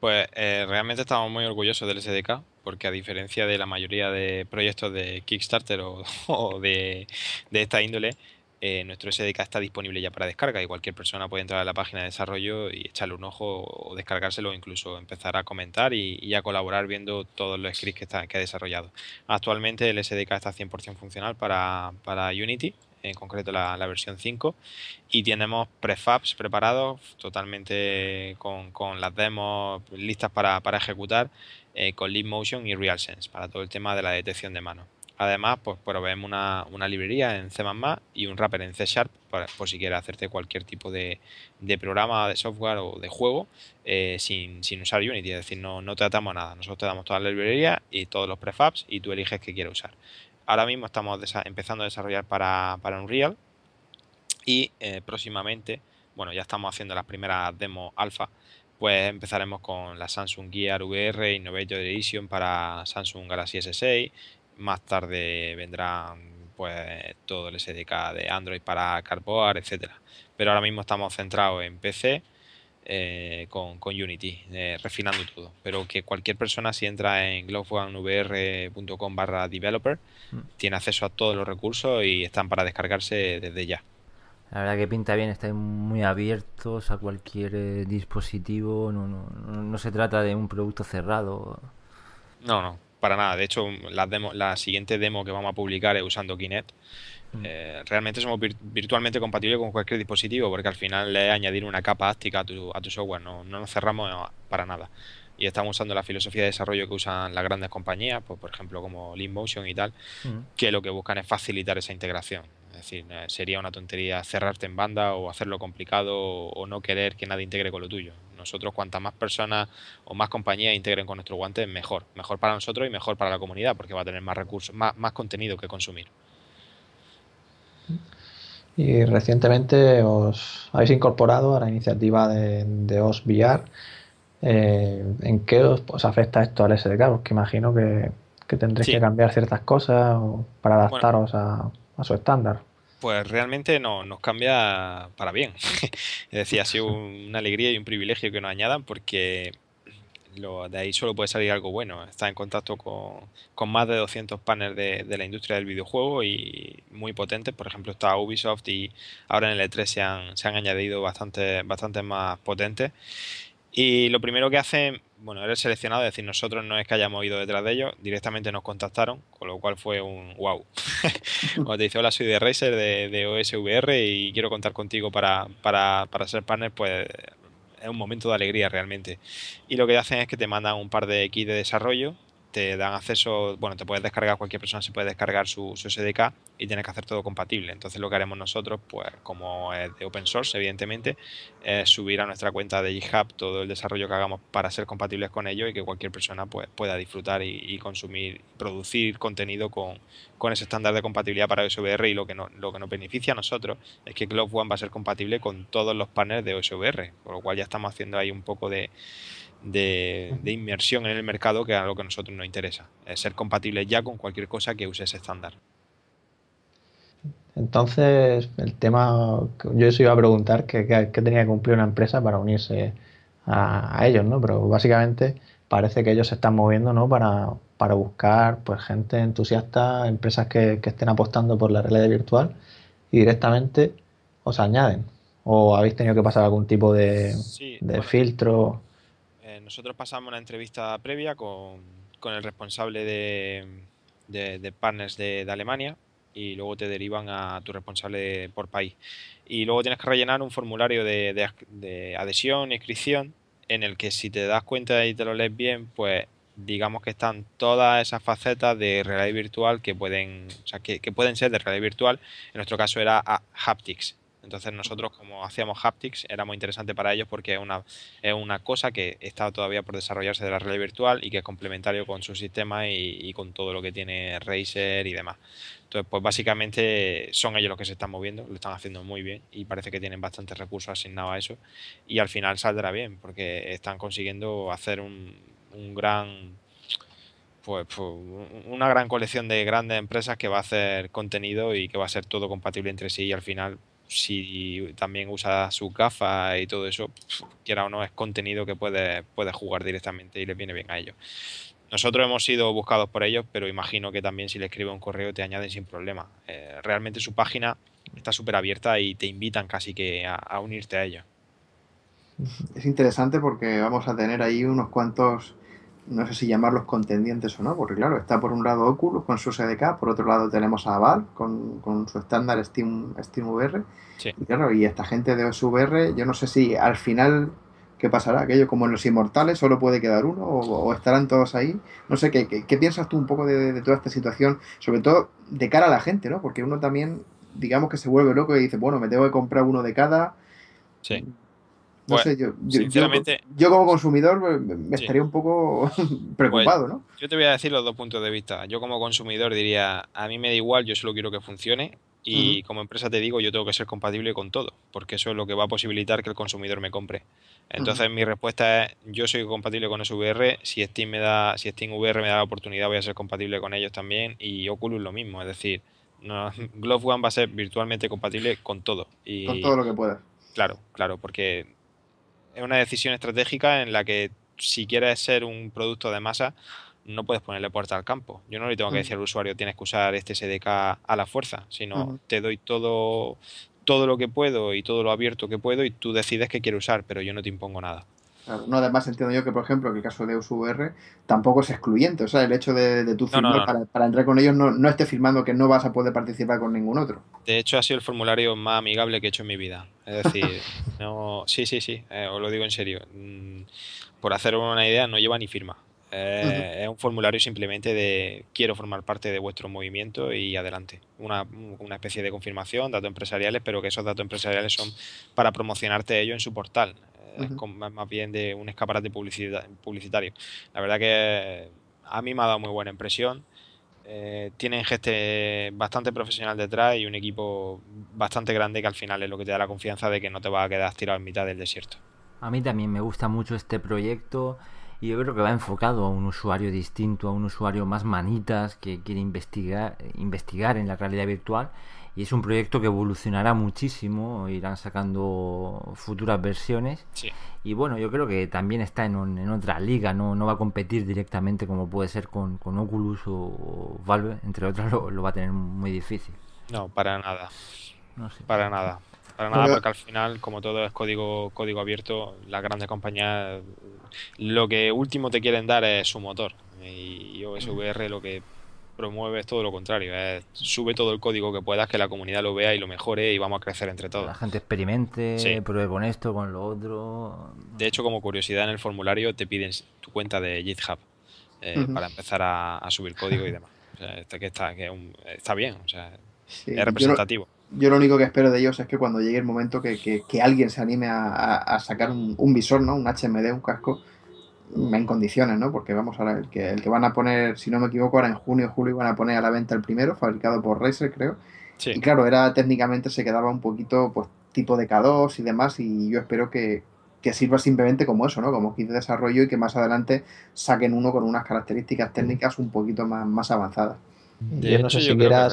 Pues eh, realmente estamos muy orgullosos del SDK, porque a diferencia de la mayoría de proyectos de Kickstarter o, *laughs* de, de, esta índole, eh, nuestro SDK está disponible ya para descarga y cualquier persona puede entrar a la página de desarrollo y echarle un ojo o descargárselo, o incluso empezar a comentar y, a colaborar viendo todos los scripts que, que ha desarrollado. Actualmente el SDK está 100% funcional para, Unity, en concreto la, versión 5, y tenemos prefabs preparados totalmente con, las demos listas para, ejecutar eh, con Leap Motion y RealSense para todo el tema de la detección de manos. Además, pues proveemos una, una librería en C y un wrapper en C Sharp por si quieres hacerte cualquier tipo de, programa, de software o de juego eh, sin, usar Unity. Es decir, no, no tratamos nada. Nosotros te damos toda la librería y todos los prefabs y tú eliges qué quieres usar. Ahora mismo estamos empezando a desarrollar para, Unreal y eh, próximamente, bueno, ya estamos haciendo las primeras demos alfa pues empezaremos con la Samsung Gear VR Innovator Edition para Samsung Galaxy S6, más tarde vendrán pues todo el SDK de Android para Carboard, etcétera. Pero ahora mismo estamos centrados en PC eh, con, Unity, eh, refinando todo. Pero que cualquier persona si entra en globoneuvr.com barra developer mm. tiene acceso a todos los recursos y están para descargarse desde ya. La verdad que pinta bien, estáis muy abiertos a cualquier eh, dispositivo, no se trata de un producto cerrado. No, no, para nada. De hecho, la, la siguiente demo que vamos a publicar es usando Kinet. Mm. Eh, realmente somos virtualmente compatibles con cualquier dispositivo porque al final le añadir una capa áctica a tu, software, no, nos cerramos para nada y estamos usando la filosofía de desarrollo que usan las grandes compañías, pues, por ejemplo como Lean Motion y tal, mm. que lo que buscan es facilitar esa integración. Es decir, sería una tontería cerrarte en banda o hacerlo complicado o no querer que nadie integre con lo tuyo. Nosotros, cuantas más personas o más compañías integren con nuestro guante, mejor. Mejor para nosotros y mejor para la comunidad, porque va a tener más recursos, más, contenido que consumir. Y recientemente os habéis incorporado a la iniciativa de, de OSVR. Eh, ¿En qué os, afecta esto al SDK? Porque imagino que, que tendréis que cambiar ciertas cosas para adaptaros a, su estándar. Pues realmente no, nos cambia para bien. *laughs* es decir, ha sido una alegría y un privilegio que nos añadan porque lo, de ahí solo puede salir algo bueno. Está en contacto con, más de 200 paneles de, la industria del videojuego y muy potentes. Por ejemplo, está Ubisoft y ahora en el E3 se han, añadido bastante, bastante más potentes. Y lo primero que hacen bueno, eres seleccionado, es decir, nosotros no es que hayamos ido detrás de ellos, directamente nos contactaron, con lo cual fue un wow. *laughs* Cuando te dice, hola, soy de Racer, de, OSVR y quiero contar contigo para, para ser partner, pues es un momento de alegría realmente. Y lo que hacen es que te mandan un par de kits de desarrollo te dan acceso, bueno, te puedes descargar, cualquier persona se puede descargar su, SDK y tienes que hacer todo compatible. Entonces lo que haremos nosotros, pues como es de open source, evidentemente, es subir a nuestra cuenta de GitHub todo el desarrollo que hagamos para ser compatibles con ello y que cualquier persona pues, pueda disfrutar y, consumir, producir contenido con, ese estándar de compatibilidad para OSVR y lo que, no, lo que nos beneficia a nosotros es que Cloud One va a ser compatible con todos los paneles de OSVR, por lo cual ya estamos haciendo ahí un poco de de, inmersión en el mercado, que es algo que a nosotros nos interesa, es ser compatible ya con cualquier cosa que use ese estándar. Entonces, el tema, yo eso iba a preguntar, qué tenía que cumplir una empresa para unirse a, ellos, ¿no? Pero básicamente parece que ellos se están moviendo, ¿no? Para, para buscar pues, gente entusiasta, empresas que, estén apostando por la realidad virtual y directamente os añaden. ¿O habéis tenido que pasar algún tipo de, filtro? nosotros pasamos una entrevista previa con, el responsable de, partners de, Alemania y luego te derivan a tu responsable por país. Y luego tienes que rellenar un formulario de, adhesión, inscripción, en el que si te das cuenta y te lo lees bien, pues digamos que están todas esas facetas de realidad virtual que pueden, o sea, que, pueden ser de realidad virtual. En nuestro caso era Haptics, entonces nosotros como hacíamos haptics era muy interesante para ellos porque es una, es una cosa que está todavía por desarrollarse de la realidad virtual y que es complementario con su sistema y, con todo lo que tiene Razer y demás. Entonces, pues básicamente son ellos los que se están moviendo, lo están haciendo muy bien y parece que tienen bastantes recursos asignados a eso y al final saldrá bien porque están consiguiendo hacer un, gran pues, pues, una gran colección de grandes empresas que va a hacer contenido y que va a ser todo compatible entre sí y al final si también usa su gafa y todo eso, quiera o no, es contenido que puede jugar directamente y le viene bien a ellos. Nosotros hemos sido buscados por ellos, pero imagino que también si le escribe un correo te añaden sin problema. Eh, realmente su página está súper abierta y te invitan casi que a, a unirte a ellos. Es interesante porque vamos a tener ahí unos cuantos no sé si llamarlos contendientes o no, porque claro, está por un lado Oculus con su SDK, por otro lado tenemos a Valve con, con su estándar Steam, SteamVR. Sí. Y claro, y esta gente de OSVR, yo no sé si al final, ¿qué pasará? Aquello como en los inmortales, solo puede quedar uno o, estarán todos ahí. No sé, ¿qué, qué, piensas tú un poco de, de, toda esta situación? Sobre todo de cara a la gente, ¿no? Porque uno también, digamos que se vuelve loco y dice, bueno, me tengo que comprar uno de cada. Sí no sé, yo, yo, como consumidor me estaría un poco *laughs* pues, preocupado, ¿no? Yo te voy a decir los dos puntos de vista. Yo como consumidor diría, a mí me da igual, yo solo quiero que funcione y como empresa te digo, yo tengo que ser compatible con todo, porque eso es lo que va a posibilitar que el consumidor me compre. Entonces mi respuesta es, yo soy compatible con SVR, si Steam me da, si Steam VR me da la oportunidad, voy a ser compatible con ellos también y Oculus lo mismo, es decir, no, *laughs* Glove One va a ser virtualmente compatible con todo y con todo lo que pueda. Claro, claro, porque es una decisión estratégica en la que si quieres ser un producto de masa, no puedes ponerle puerta al campo. Yo no le tengo que decir al mm. usuario tienes que usar este SDK a la fuerza, sino te doy todo, todo lo que puedo y todo lo abierto que puedo y tú decides qué quieres usar, pero yo no te impongo nada. No, además entiendo yo que, por ejemplo, que el caso de USVR tampoco es excluyente. O sea, el hecho de, de tu firmar Para, entrar con ellos no, esté firmando que no vas a poder participar con ningún otro. De hecho, ha sido el formulario más amigable que he hecho en mi vida. Es decir, *laughs* no, sí, sí, sí, eh, os lo digo en serio. Mm, por hacer una idea, no lleva ni firma. Eh, es un formulario simplemente de quiero formar parte de vuestro movimiento y adelante. Una, especie de confirmación, datos empresariales, pero que esos datos empresariales son para promocionarte ellos en su portal. Eh, es más bien de un escaparate publicitario. La verdad que a mí me ha dado muy buena impresión. Eh, tienen gente bastante profesional detrás y un equipo bastante grande que al final es lo que te da la confianza de que no te vas a quedar tirado en mitad del desierto. A mí también me gusta mucho este proyecto. Y yo creo que va enfocado a un usuario distinto, a un usuario más manitas que quiere investigar, investigar en la realidad virtual. Y es un proyecto que evolucionará muchísimo, irán sacando futuras versiones. Y bueno, yo creo que también está en, otra liga, ¿no? no va a competir directamente como puede ser con, Oculus o, Valve, entre otras *laughs* lo, lo va a tener muy difícil. No, para nada. No sé. Para nada. Para nada, porque al final, como todo es código, código abierto, las grandes compañías lo que último te quieren dar es su motor. Y OSVR lo que promueve es todo lo contrario. sube todo el código que puedas, que la comunidad lo vea y lo mejore y vamos a crecer entre todos. La gente experimente, pruebe con esto, con lo otro. De hecho, como curiosidad, en el formulario te piden tu cuenta de GitHub eh, para empezar a, subir código y demás. O sea, este que está, bien, es representativo yo lo único que espero de ellos es que cuando llegue el momento que, alguien se anime a, sacar un, visor, ¿no? Un HMD, un casco en condiciones, ¿no? Porque vamos ahora, el que, el que van a poner, si no me equivoco, ahora en junio o julio van a poner a la venta el primero, fabricado por Razer, creo. Y claro, era técnicamente se quedaba un poquito, pues, tipo de K2 y demás, y yo espero que, sirva simplemente como eso, ¿no? Como kit de desarrollo y que más adelante saquen uno con unas características técnicas un poquito más, más avanzadas. yo no sé si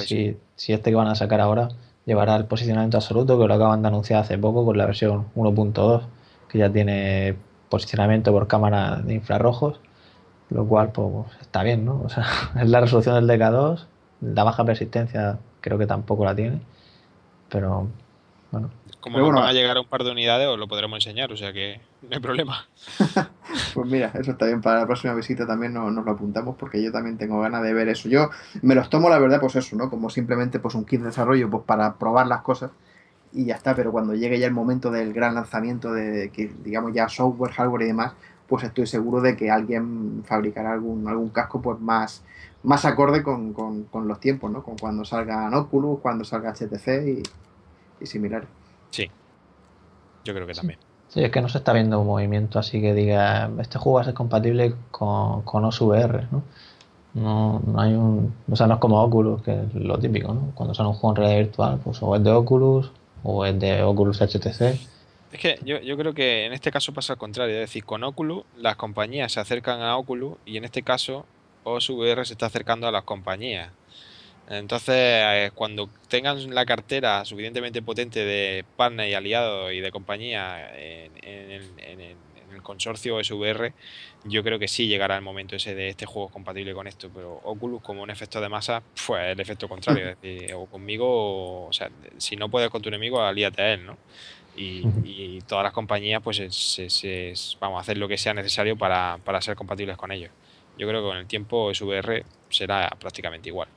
si, si, este que van a sacar ahora llevará el posicionamiento absoluto que lo acaban de anunciar hace poco con la versión 1.2 que ya tiene posicionamiento por cámara de infrarrojos lo cual pues está bien no o sea *laughs* es la resolución del DK2 la baja persistencia creo que tampoco la tiene pero bueno como va a llegar a un par de unidades, os lo podremos enseñar, o sea que no hay problema. *laughs* pues mira, eso está bien. Para la próxima visita también nos, lo apuntamos porque yo también tengo ganas de ver eso. Yo me los tomo, la verdad, pues eso, ¿no? Como simplemente pues un kit de desarrollo pues para probar las cosas y ya está. Pero cuando llegue ya el momento del gran lanzamiento de, que digamos ya software, hardware y demás, pues estoy seguro de que alguien fabricará algún, algún casco pues más más acorde con, con, los tiempos, ¿no? Con cuando salga Oculus, cuando salga HTC y, y similares. Sí. Yo creo que también. Sí, es que no se está viendo un movimiento así que diga, este juego va a ser compatible con, con OSVR, ¿no? No, hay un... O sea, no es como Oculus, que es lo típico, ¿no? Cuando sale un juego en red virtual, pues o es de Oculus o es de Oculus HTC. Es que yo, yo, creo que en este caso pasa al contrario, es decir, con Oculus las compañías se acercan a Oculus y en este caso OSVR se está acercando a las compañías. Entonces, eh, cuando tengan la cartera suficientemente potente de partner y aliado y de compañía en, el consorcio SVR, yo creo que sí llegará el momento ese de este juego compatible con esto. Pero Oculus, como un efecto de masa, pues el efecto contrario. *laughs* o conmigo, o, sea, si no puedes con tu enemigo, alíate a él, ¿no? Y, todas las compañías, pues, se, vamos a hacer lo que sea necesario para, para ser compatibles con ellos. Yo creo que con el tiempo SVR será prácticamente igual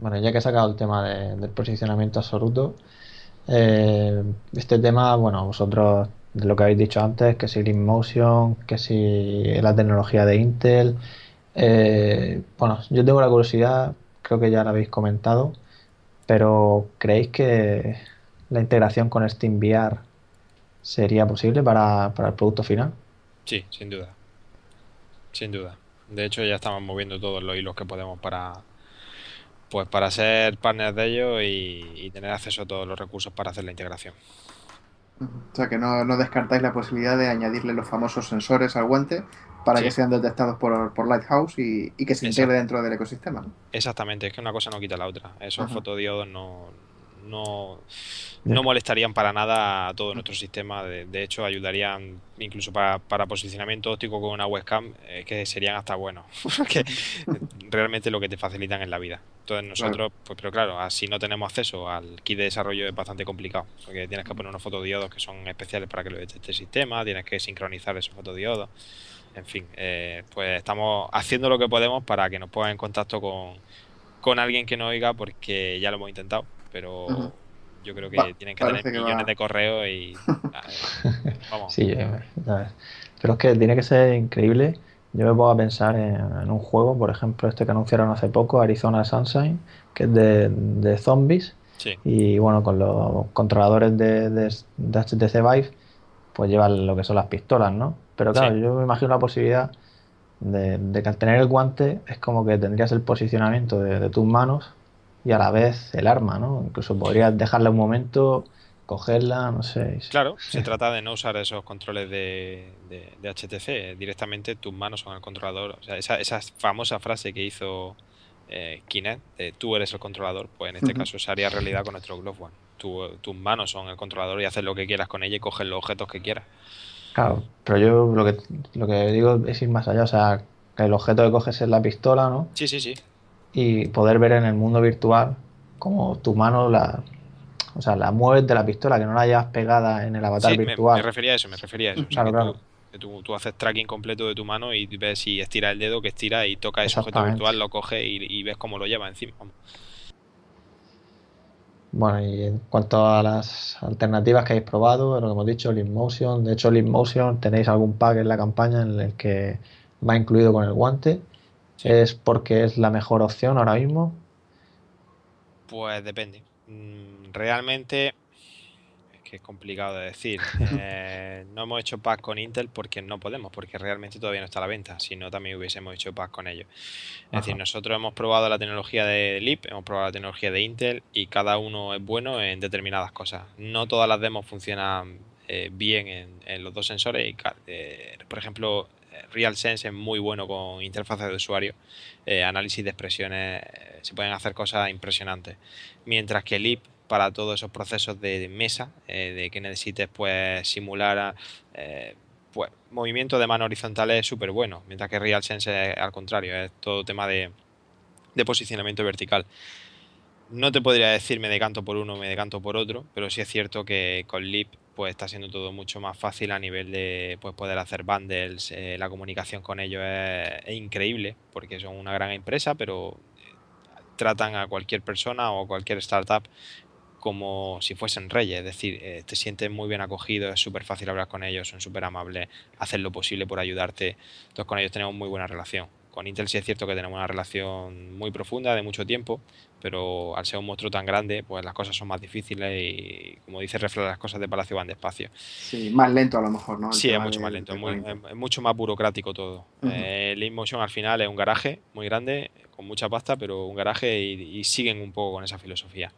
bueno, ya que he sacado el tema del posicionamiento absoluto, eh, este tema, bueno, vosotros de lo que habéis dicho antes, que si Green Motion, que si la tecnología de Intel, eh, bueno, yo tengo la curiosidad, creo que ya la habéis comentado, pero ¿creéis que la integración con SteamVR sería posible para, para el producto final? Sí, sin duda. Sin duda. De hecho, ya estamos moviendo todos los hilos que podemos para, pues para ser partners de ellos y, tener acceso a todos los recursos para hacer la integración. O sea que no, descartáis la posibilidad de añadirle los famosos sensores al guante para que sean detectados por, Lighthouse y, que se integre dentro del ecosistema. Exactamente, es que una cosa no quita la otra. Esos fotodiodos no, no, no molestarían para nada a todo nuestro sistema. De, hecho, ayudarían incluso para, para, posicionamiento óptico con una webcam, eh, que serían hasta buenos. *laughs* que realmente lo que te facilitan en la vida. Entonces nosotros, pues pero claro, así no tenemos acceso al kit de desarrollo es bastante complicado. Porque tienes que mm. poner unos fotodiodos que son especiales para que lo detecte este sistema, tienes que sincronizar esos fotodiodos. En fin, eh, pues estamos haciendo lo que podemos para que nos pongan en contacto con, con alguien que nos oiga porque ya lo hemos intentado pero yo creo que tienen que tener millones de correos y. *laughs* Ah, vamos. sí, eh, pero es que tiene que ser increíble. Yo me puedo a pensar en, un juego, por ejemplo, este que anunciaron hace poco, Arizona Sunshine, que es de, zombies. Y bueno, con los controladores de, HTC Vive, pues llevan lo que son las pistolas, ¿no? Pero claro, yo me imagino la posibilidad de, de, que al tener el guante es como que tendrías el posicionamiento de, tus manos y a la vez el arma, ¿no? Incluso podrías dejarla un momento, cogerla, no sé. Claro, *laughs* se trata de no usar esos controles de, HTC, eh, directamente tus manos son el controlador. O sea, esa, famosa frase que hizo eh, Kinect, tú eres el controlador, pues en este caso se haría realidad con nuestro Glove One. tus manos son el controlador y haces lo que quieras con ella y coges los objetos que quieras. Claro, pero yo lo que, lo que digo es ir más allá, o sea, el objeto que coges es la pistola, ¿no? Sí, sí, sí y poder ver en el mundo virtual como tu mano la, o sea, la mueves de la pistola, que no la llevas pegada en el avatar virtual. Me, me, refería a eso, me refería a eso. o sea, Tú, haces tracking completo de tu mano y ves si estira el dedo que estira y toca ese objeto virtual, lo coge y, ves cómo lo lleva encima. Bueno, y en cuanto a las alternativas que habéis probado, lo que hemos dicho, motion de hecho motion tenéis algún pack en la campaña en el que va incluido con el guante ¿Es porque es la mejor opción ahora mismo? Pues depende. Mm, realmente es que es complicado de decir. *laughs* Eh, no hemos hecho pack con Intel porque no podemos, porque realmente todavía no está a la venta. Si no, también hubiésemos hecho paz con ellos. Es decir, nosotros hemos probado la tecnología de LIP, hemos probado la tecnología de Intel y cada uno es bueno en determinadas cosas. No todas las demos funcionan eh, bien en, los dos sensores. Eh, por ejemplo, eh, RealSense es muy bueno con interfaces de usuario, eh, análisis de expresiones, eh, se pueden hacer cosas impresionantes. Mientras que Leap para todos esos procesos de, mesa, de que necesites pues simular pues movimiento de mano horizontal es súper bueno, mientras que RealSense es al contrario, es todo tema de posicionamiento vertical no te podría decir me decanto por uno o me decanto por otro, pero sí es cierto que con Lip pues está siendo todo mucho más fácil a nivel de pues, poder hacer bundles, eh, la comunicación con ellos es, increíble porque son una gran empresa, pero eh, tratan a cualquier persona o cualquier startup como si fuesen reyes, es decir, eh, te sientes muy bien acogido, es súper fácil hablar con ellos, son súper amables, hacen lo posible por ayudarte, entonces con ellos tenemos muy buena relación con Intel sí es cierto que tenemos una relación muy profunda de mucho tiempo, pero al ser un monstruo tan grande, pues las cosas son más difíciles y, como dice Refla, las cosas de Palacio van despacio. Sí, más lento a lo mejor, ¿no? sí, es mucho más lento, es, mucho más burocrático todo. Uh eh, -huh. al final es un garaje muy grande, con mucha pasta, pero un garaje y, siguen un poco con esa filosofía.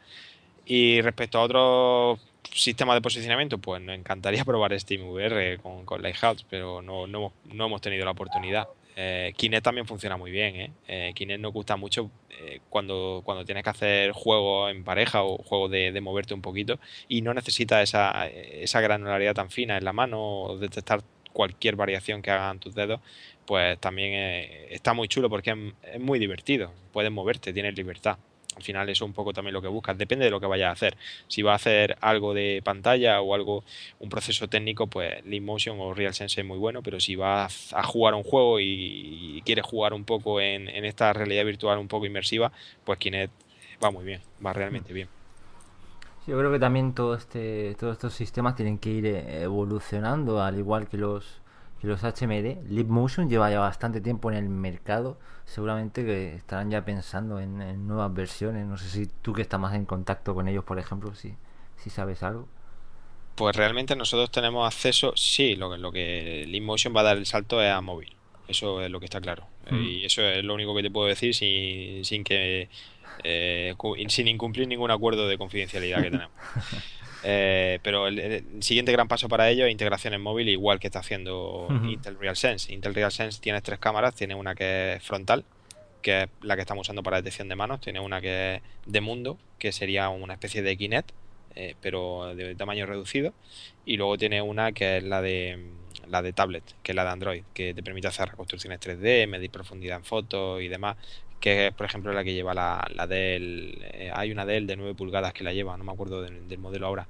Y respecto a otros sistemas de posicionamiento, pues nos encantaría *laughs* probar SteamVR con, con Lighthouse, pero no, no, no hemos tenido la oportunidad. Eh, Kinect también funciona muy bien. ¿eh? eh Kinect nos gusta mucho eh, cuando, cuando tienes que hacer juegos en pareja o juegos de, de, moverte un poquito y no necesita esa, esa granularidad tan fina en la mano o detectar cualquier variación que hagan tus dedos. Pues también eh, está muy chulo porque es muy divertido. Puedes moverte, tienes libertad. Al final eso es un poco también lo que buscas, depende de lo que vayas a hacer. Si va a hacer algo de pantalla o algo, un proceso técnico, pues Motion o Real Sense es muy bueno, pero si vas a jugar un juego y, quiere quieres jugar un poco en, en, esta realidad virtual un poco inmersiva, pues Kinect va muy bien, va realmente bien. Yo creo que también todo este, todos estos sistemas tienen que ir eh, evolucionando, al igual que los, los HMD, Leap Motion lleva ya bastante tiempo en el mercado, seguramente que estarán ya pensando en, nuevas versiones, no sé si tú que estás más en contacto con ellos, por ejemplo, si, si sabes algo. Pues realmente nosotros tenemos acceso, sí, lo, lo que Leap Motion va a dar el salto es a móvil, eso es lo que está claro, mm. y eso es lo único que te puedo decir sin, que... Eh, sin incumplir ningún acuerdo de confidencialidad que *laughs* tenemos. Eh, pero el, siguiente gran paso para ello es integración en móvil, igual que está haciendo Intel RealSense. Intel RealSense tiene tres cámaras, tiene una que es frontal, que es la que estamos usando para detección de manos, tiene una que es de mundo, que sería una especie de Kinect, eh, pero de tamaño reducido, y luego tiene una que es la de la de tablet, que es la de Android, que te permite hacer reconstrucciones 3D, medir profundidad en fotos y demás, que es por ejemplo la que lleva la, la del... Eh, hay una del de 9 pulgadas que la lleva, no me acuerdo del, modelo ahora.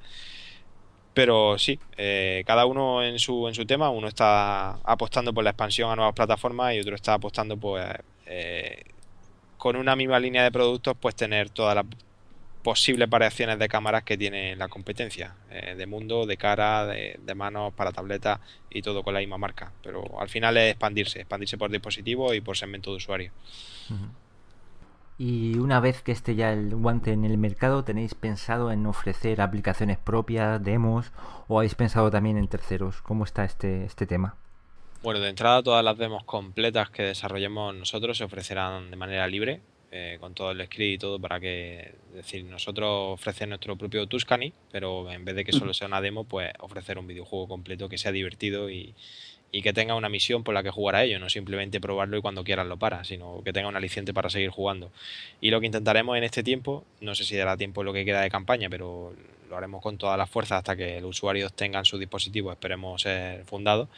Pero sí, eh, cada uno en su, en su tema, uno está apostando por la expansión a nuevas plataformas y otro está apostando pues eh, con una misma línea de productos pues tener todas las posibles variaciones de cámaras que tiene la competencia, de mundo, de cara, de, manos, para tabletas y todo con la misma marca. Pero al final es expandirse, expandirse por dispositivo y por segmento de usuario. Y una vez que esté ya el guante en el mercado, ¿tenéis pensado en ofrecer aplicaciones propias, demos, o habéis pensado también en terceros? ¿Cómo está este, este tema? Bueno, de entrada todas las demos completas que desarrollemos nosotros se ofrecerán de manera libre, eh, con todo el script y todo, para que, decir, nosotros ofrecer nuestro propio Tuscany, pero en vez de que solo mm. sea una demo, pues ofrecer un videojuego completo que sea divertido y, y que tenga una misión por la que jugar a ello, no simplemente probarlo y cuando quieras lo para, sino que tenga un aliciente para seguir jugando. Y lo que intentaremos en este tiempo, no sé si dará tiempo lo que queda de campaña, pero lo haremos con todas las fuerzas hasta que los usuarios tengan su dispositivo, esperemos ser fundado,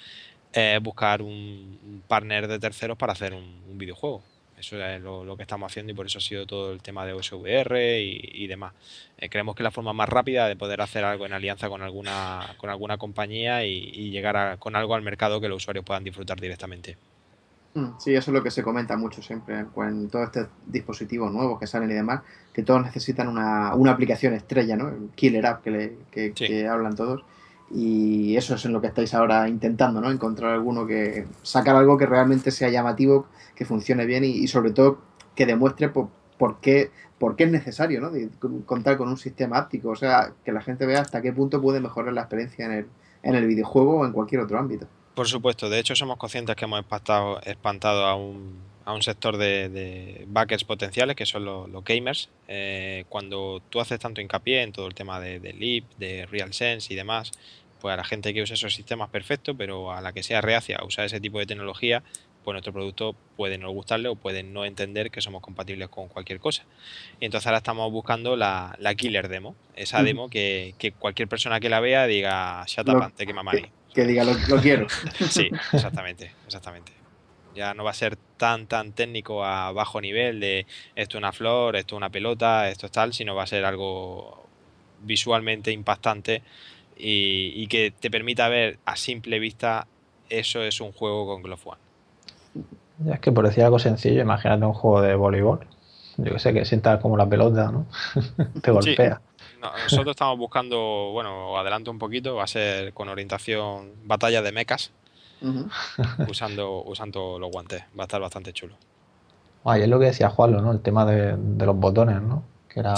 es buscar un partner de terceros para hacer un videojuego. Eso es lo, que estamos haciendo y por eso ha sido todo el tema de OSVR y, demás. Eh, creemos que es la forma más rápida de poder hacer algo en alianza con alguna, con alguna compañía y, llegar con algo al mercado que los usuarios puedan disfrutar directamente. Mm, sí, eso es lo que se comenta mucho siempre con todos estos dispositivos nuevos que salen y demás, que todos necesitan una, una aplicación estrella, ¿no? killer app que, que hablan todos. Y eso es en lo que estáis ahora intentando, ¿no? Encontrar alguno que. sacar algo que realmente sea llamativo, que funcione bien y, sobre todo que demuestre por, qué, por qué es necesario ¿no? contar con un sistema áptico. O sea, que la gente vea hasta qué punto puede mejorar la experiencia en el, en el videojuego o en cualquier otro ámbito. Por supuesto, de hecho somos conscientes que hemos espantado a un a un sector de, backers potenciales que son los, gamers. Eh, cuando tú haces tanto hincapié en todo el tema de, de Leap, de RealSense y demás, pues a la gente que usa esos sistemas perfecto, pero a la que sea reacia a usar ese tipo de tecnología, pues nuestro producto puede no gustarle o puede no entender que somos compatibles con cualquier cosa. Y entonces ahora estamos buscando la, killer demo, esa mm. demo que, cualquier persona que la vea diga, shut up, que, que, que diga, lo quiero. *laughs* sí, *laughs* exactamente, exactamente. Ya no va a ser tan, tan técnico a bajo nivel de esto es una flor, esto es una pelota, esto es tal, sino va a ser algo visualmente impactante y, que te permita ver a simple vista eso es un juego con Glove One. Ya es que por decir algo sencillo, imagínate un juego de voleibol. Yo que sé, que sientas como la pelota, ¿no? *laughs* te golpea. nosotros estamos buscando, bueno, adelanto un poquito, va a ser con orientación batalla de Mecas. *laughs* usando, usando los guantes. Va a estar bastante chulo. Ah, es lo que decía Juanlo, ¿no? El tema de, los botones, ¿no? Que era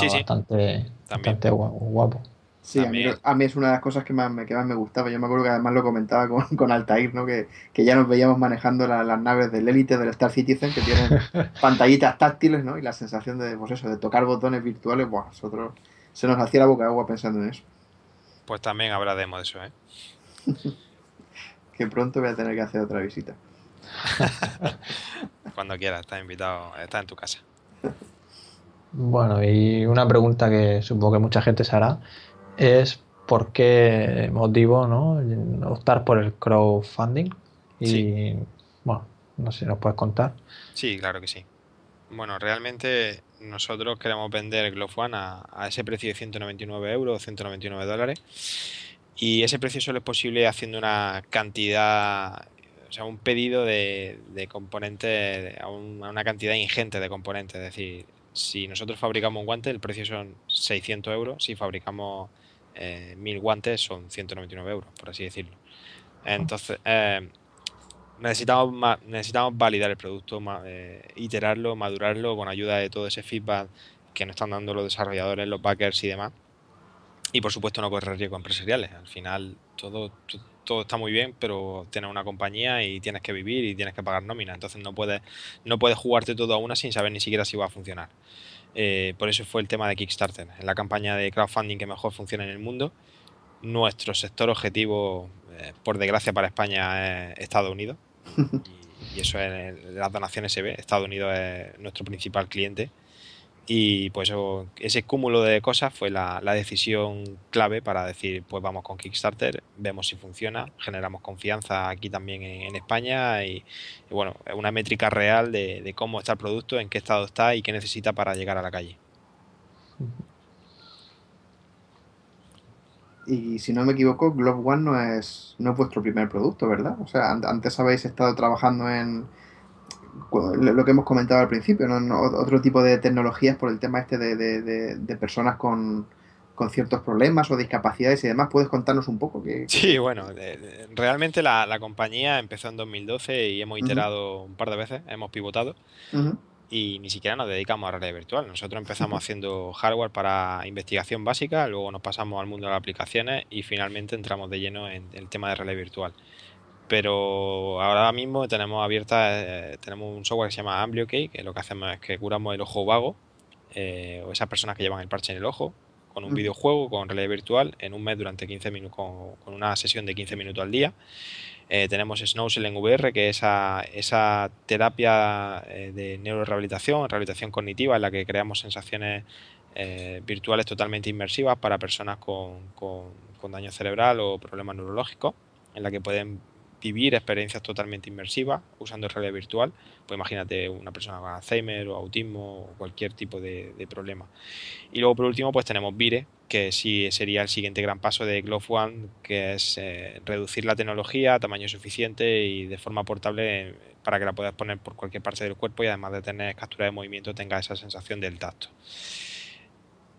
Bastante, guapo. Sí, a mí, es una de las cosas que más, me, que me gustaba. Yo me acuerdo que además lo comentaba con, *laughs* con Altair, ¿no? Que, ya nos veíamos manejando las naves del élite del Star Citizen, que tienen *laughs* pantallitas táctiles, ¿no? Y la sensación de, pues eso, de tocar botones virtuales, pues nosotros se nos hacía la boca de agua pensando en eso. Pues también habrá demo de eso, ¿eh? que pronto voy a tener que hacer otra visita. *laughs* Cuando quieras, estás invitado, está en tu casa. Bueno, y una pregunta que supongo que mucha gente se hará es por qué motivo ¿no? optar por el crowdfunding. Y bueno, no sé si nos puedes contar. Sí, claro que sí. Bueno, realmente nosotros queremos vender el a, a ese precio de 199 euros, 199 dólares y ese precio solo es posible haciendo una cantidad, o sea, un pedido de, componentes, a, una cantidad ingente de componentes. Es decir, si nosotros fabricamos un guante, el precio son 600 euros. Si fabricamos eh, mil 1000 guantes, son 199 euros, por así decirlo. Entonces, eh, necesitamos, necesitamos validar el producto, eh, iterarlo, madurarlo con ayuda de todo ese feedback que nos están dando los desarrolladores, los backers y demás. Y por supuesto no correr riesgo empresariales. Al final todo, todo está muy bien, pero tienes una compañía y tienes que vivir y tienes que pagar nómina. Entonces no puedes, no puedes jugarte todo a una sin saber ni siquiera si va a funcionar. Eh, por eso fue el tema de Kickstarter. En la campaña de crowdfunding que mejor funciona en el mundo. Nuestro sector objetivo, eh, por desgracia para España, es Estados Unidos. *laughs* Y, eso en las donaciones se ve. Estados Unidos es nuestro principal cliente y pues ese cúmulo de cosas fue la, decisión clave para decir, pues vamos con Kickstarter, vemos si funciona, generamos confianza aquí también en, España y, bueno, una métrica real de, cómo está el producto, en qué estado está y qué necesita para llegar a la calle. Y si no me equivoco, Glove One no es, no es vuestro primer producto, ¿verdad? O sea, antes habéis estado trabajando en, lo que hemos comentado al principio, ¿no? otro tipo de tecnologías por el tema este de, de, de, de personas con, con, ciertos problemas o discapacidades y demás. ¿Puedes contarnos un poco? Que... *laughs* Sí, bueno, realmente la, la, compañía empezó en 2012 y hemos iterado un par de veces, hemos pivotado. Y ni siquiera nos dedicamos a realidad virtual. Nosotros empezamos haciendo hardware para investigación básica, luego nos pasamos al mundo de las aplicaciones y finalmente entramos de lleno en el tema de realidad virtual pero ahora mismo tenemos abierta, eh, tenemos un software que se llama AmblioKey, que lo que hacemos es que curamos el ojo vago, eh, o esas personas que llevan el parche en el ojo, con un videojuego, con realidad virtual, en un mes durante 15 minutos, con, una sesión de 15 minutos al día. Eh, tenemos Snowcell en VR, que es esa, terapia de neurorehabilitación, rehabilitación cognitiva, en la que creamos sensaciones virtuales totalmente inmersivas para personas con, con daño cerebral o problemas neurológicos, en la que pueden vivir experiencias totalmente inmersivas usando realidad virtual, pues imagínate una persona con Alzheimer o autismo o cualquier tipo de, problema. Y luego por último pues tenemos Vire, que sí sería el siguiente gran paso de Glove One, que es eh, reducir la tecnología a tamaño suficiente y de forma portable eh, para que la puedas poner por cualquier parte del cuerpo y además de tener captura de movimiento tenga esa sensación del tacto.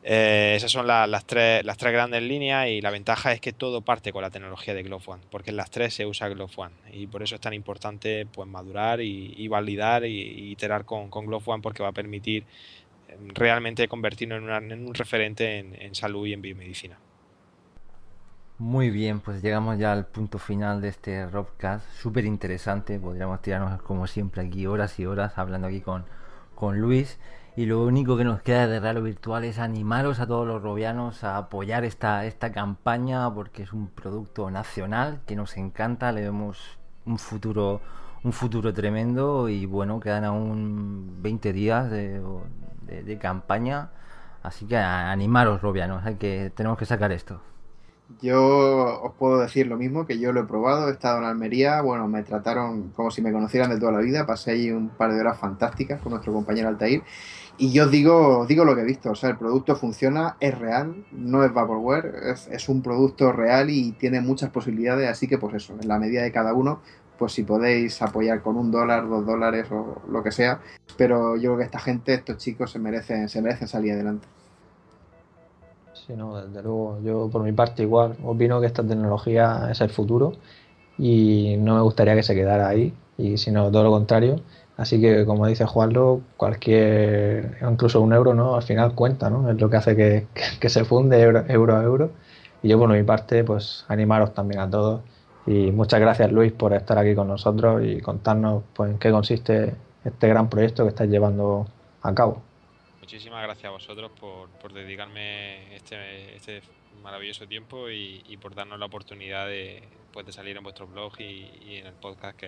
Eh, esas son las, tres, las tres grandes líneas y la ventaja es que todo parte con la tecnología de Glove One, porque en las tres se usa Glove One y por eso es tan importante pues, madurar y, validar y, iterar con, con Glove One porque va a permitir eh, realmente convertirnos en, un referente en, salud y en biomedicina. Muy bien, pues llegamos ya al punto final de este Robcast, súper interesante, podríamos tirarnos como siempre aquí horas y horas hablando aquí con Luis. Y lo único que nos queda de Raro Virtual es animaros a todos los robianos a apoyar esta, esta campaña porque es un producto nacional que nos encanta, le vemos un futuro un futuro tremendo y bueno, quedan aún 20 días de, campaña, así que animaros robianos, hay que, tenemos que sacar esto. Yo os puedo decir lo mismo, que yo lo he probado, he estado en Almería, bueno, me trataron como si me conocieran de toda la vida, pasé ahí un par de horas fantásticas con nuestro compañero Altair y yo digo, digo lo que he visto, o sea, el producto funciona, es real, no es vaporware, es, es un producto real y tiene muchas posibilidades, así que pues eso, en la medida de cada uno, pues si podéis apoyar con un dólar, dos dólares o lo que sea, pero yo creo que esta gente, estos chicos se merecen, se merecen salir adelante. Sí, no, desde luego, yo por mi parte igual opino que esta tecnología es el futuro y no me gustaría que se quedara ahí, y sino todo lo contrario, Así que, como dice Juanlo, cualquier, incluso un euro, ¿no? Al final cuenta, ¿no? Es lo que hace que, se funde euro, a euro. Y yo, por mi parte, pues animaros también a todos. Y muchas gracias, Luis, por estar aquí con nosotros y contarnos pues, en qué consiste este gran proyecto que estáis llevando a cabo. Muchísimas gracias a vosotros por, dedicarme este, este, maravilloso tiempo y, por darnos la oportunidad pues, de, salir en vuestro blog y, y en el podcast, que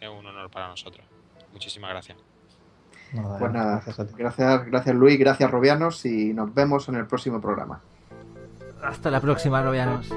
es un honor para nosotros. Muchísimas gracias. pues nada, gracias, a ti. gracias, gracias Luis, gracias Robianos y nos vemos en el próximo programa. Hasta la próxima, Robianos.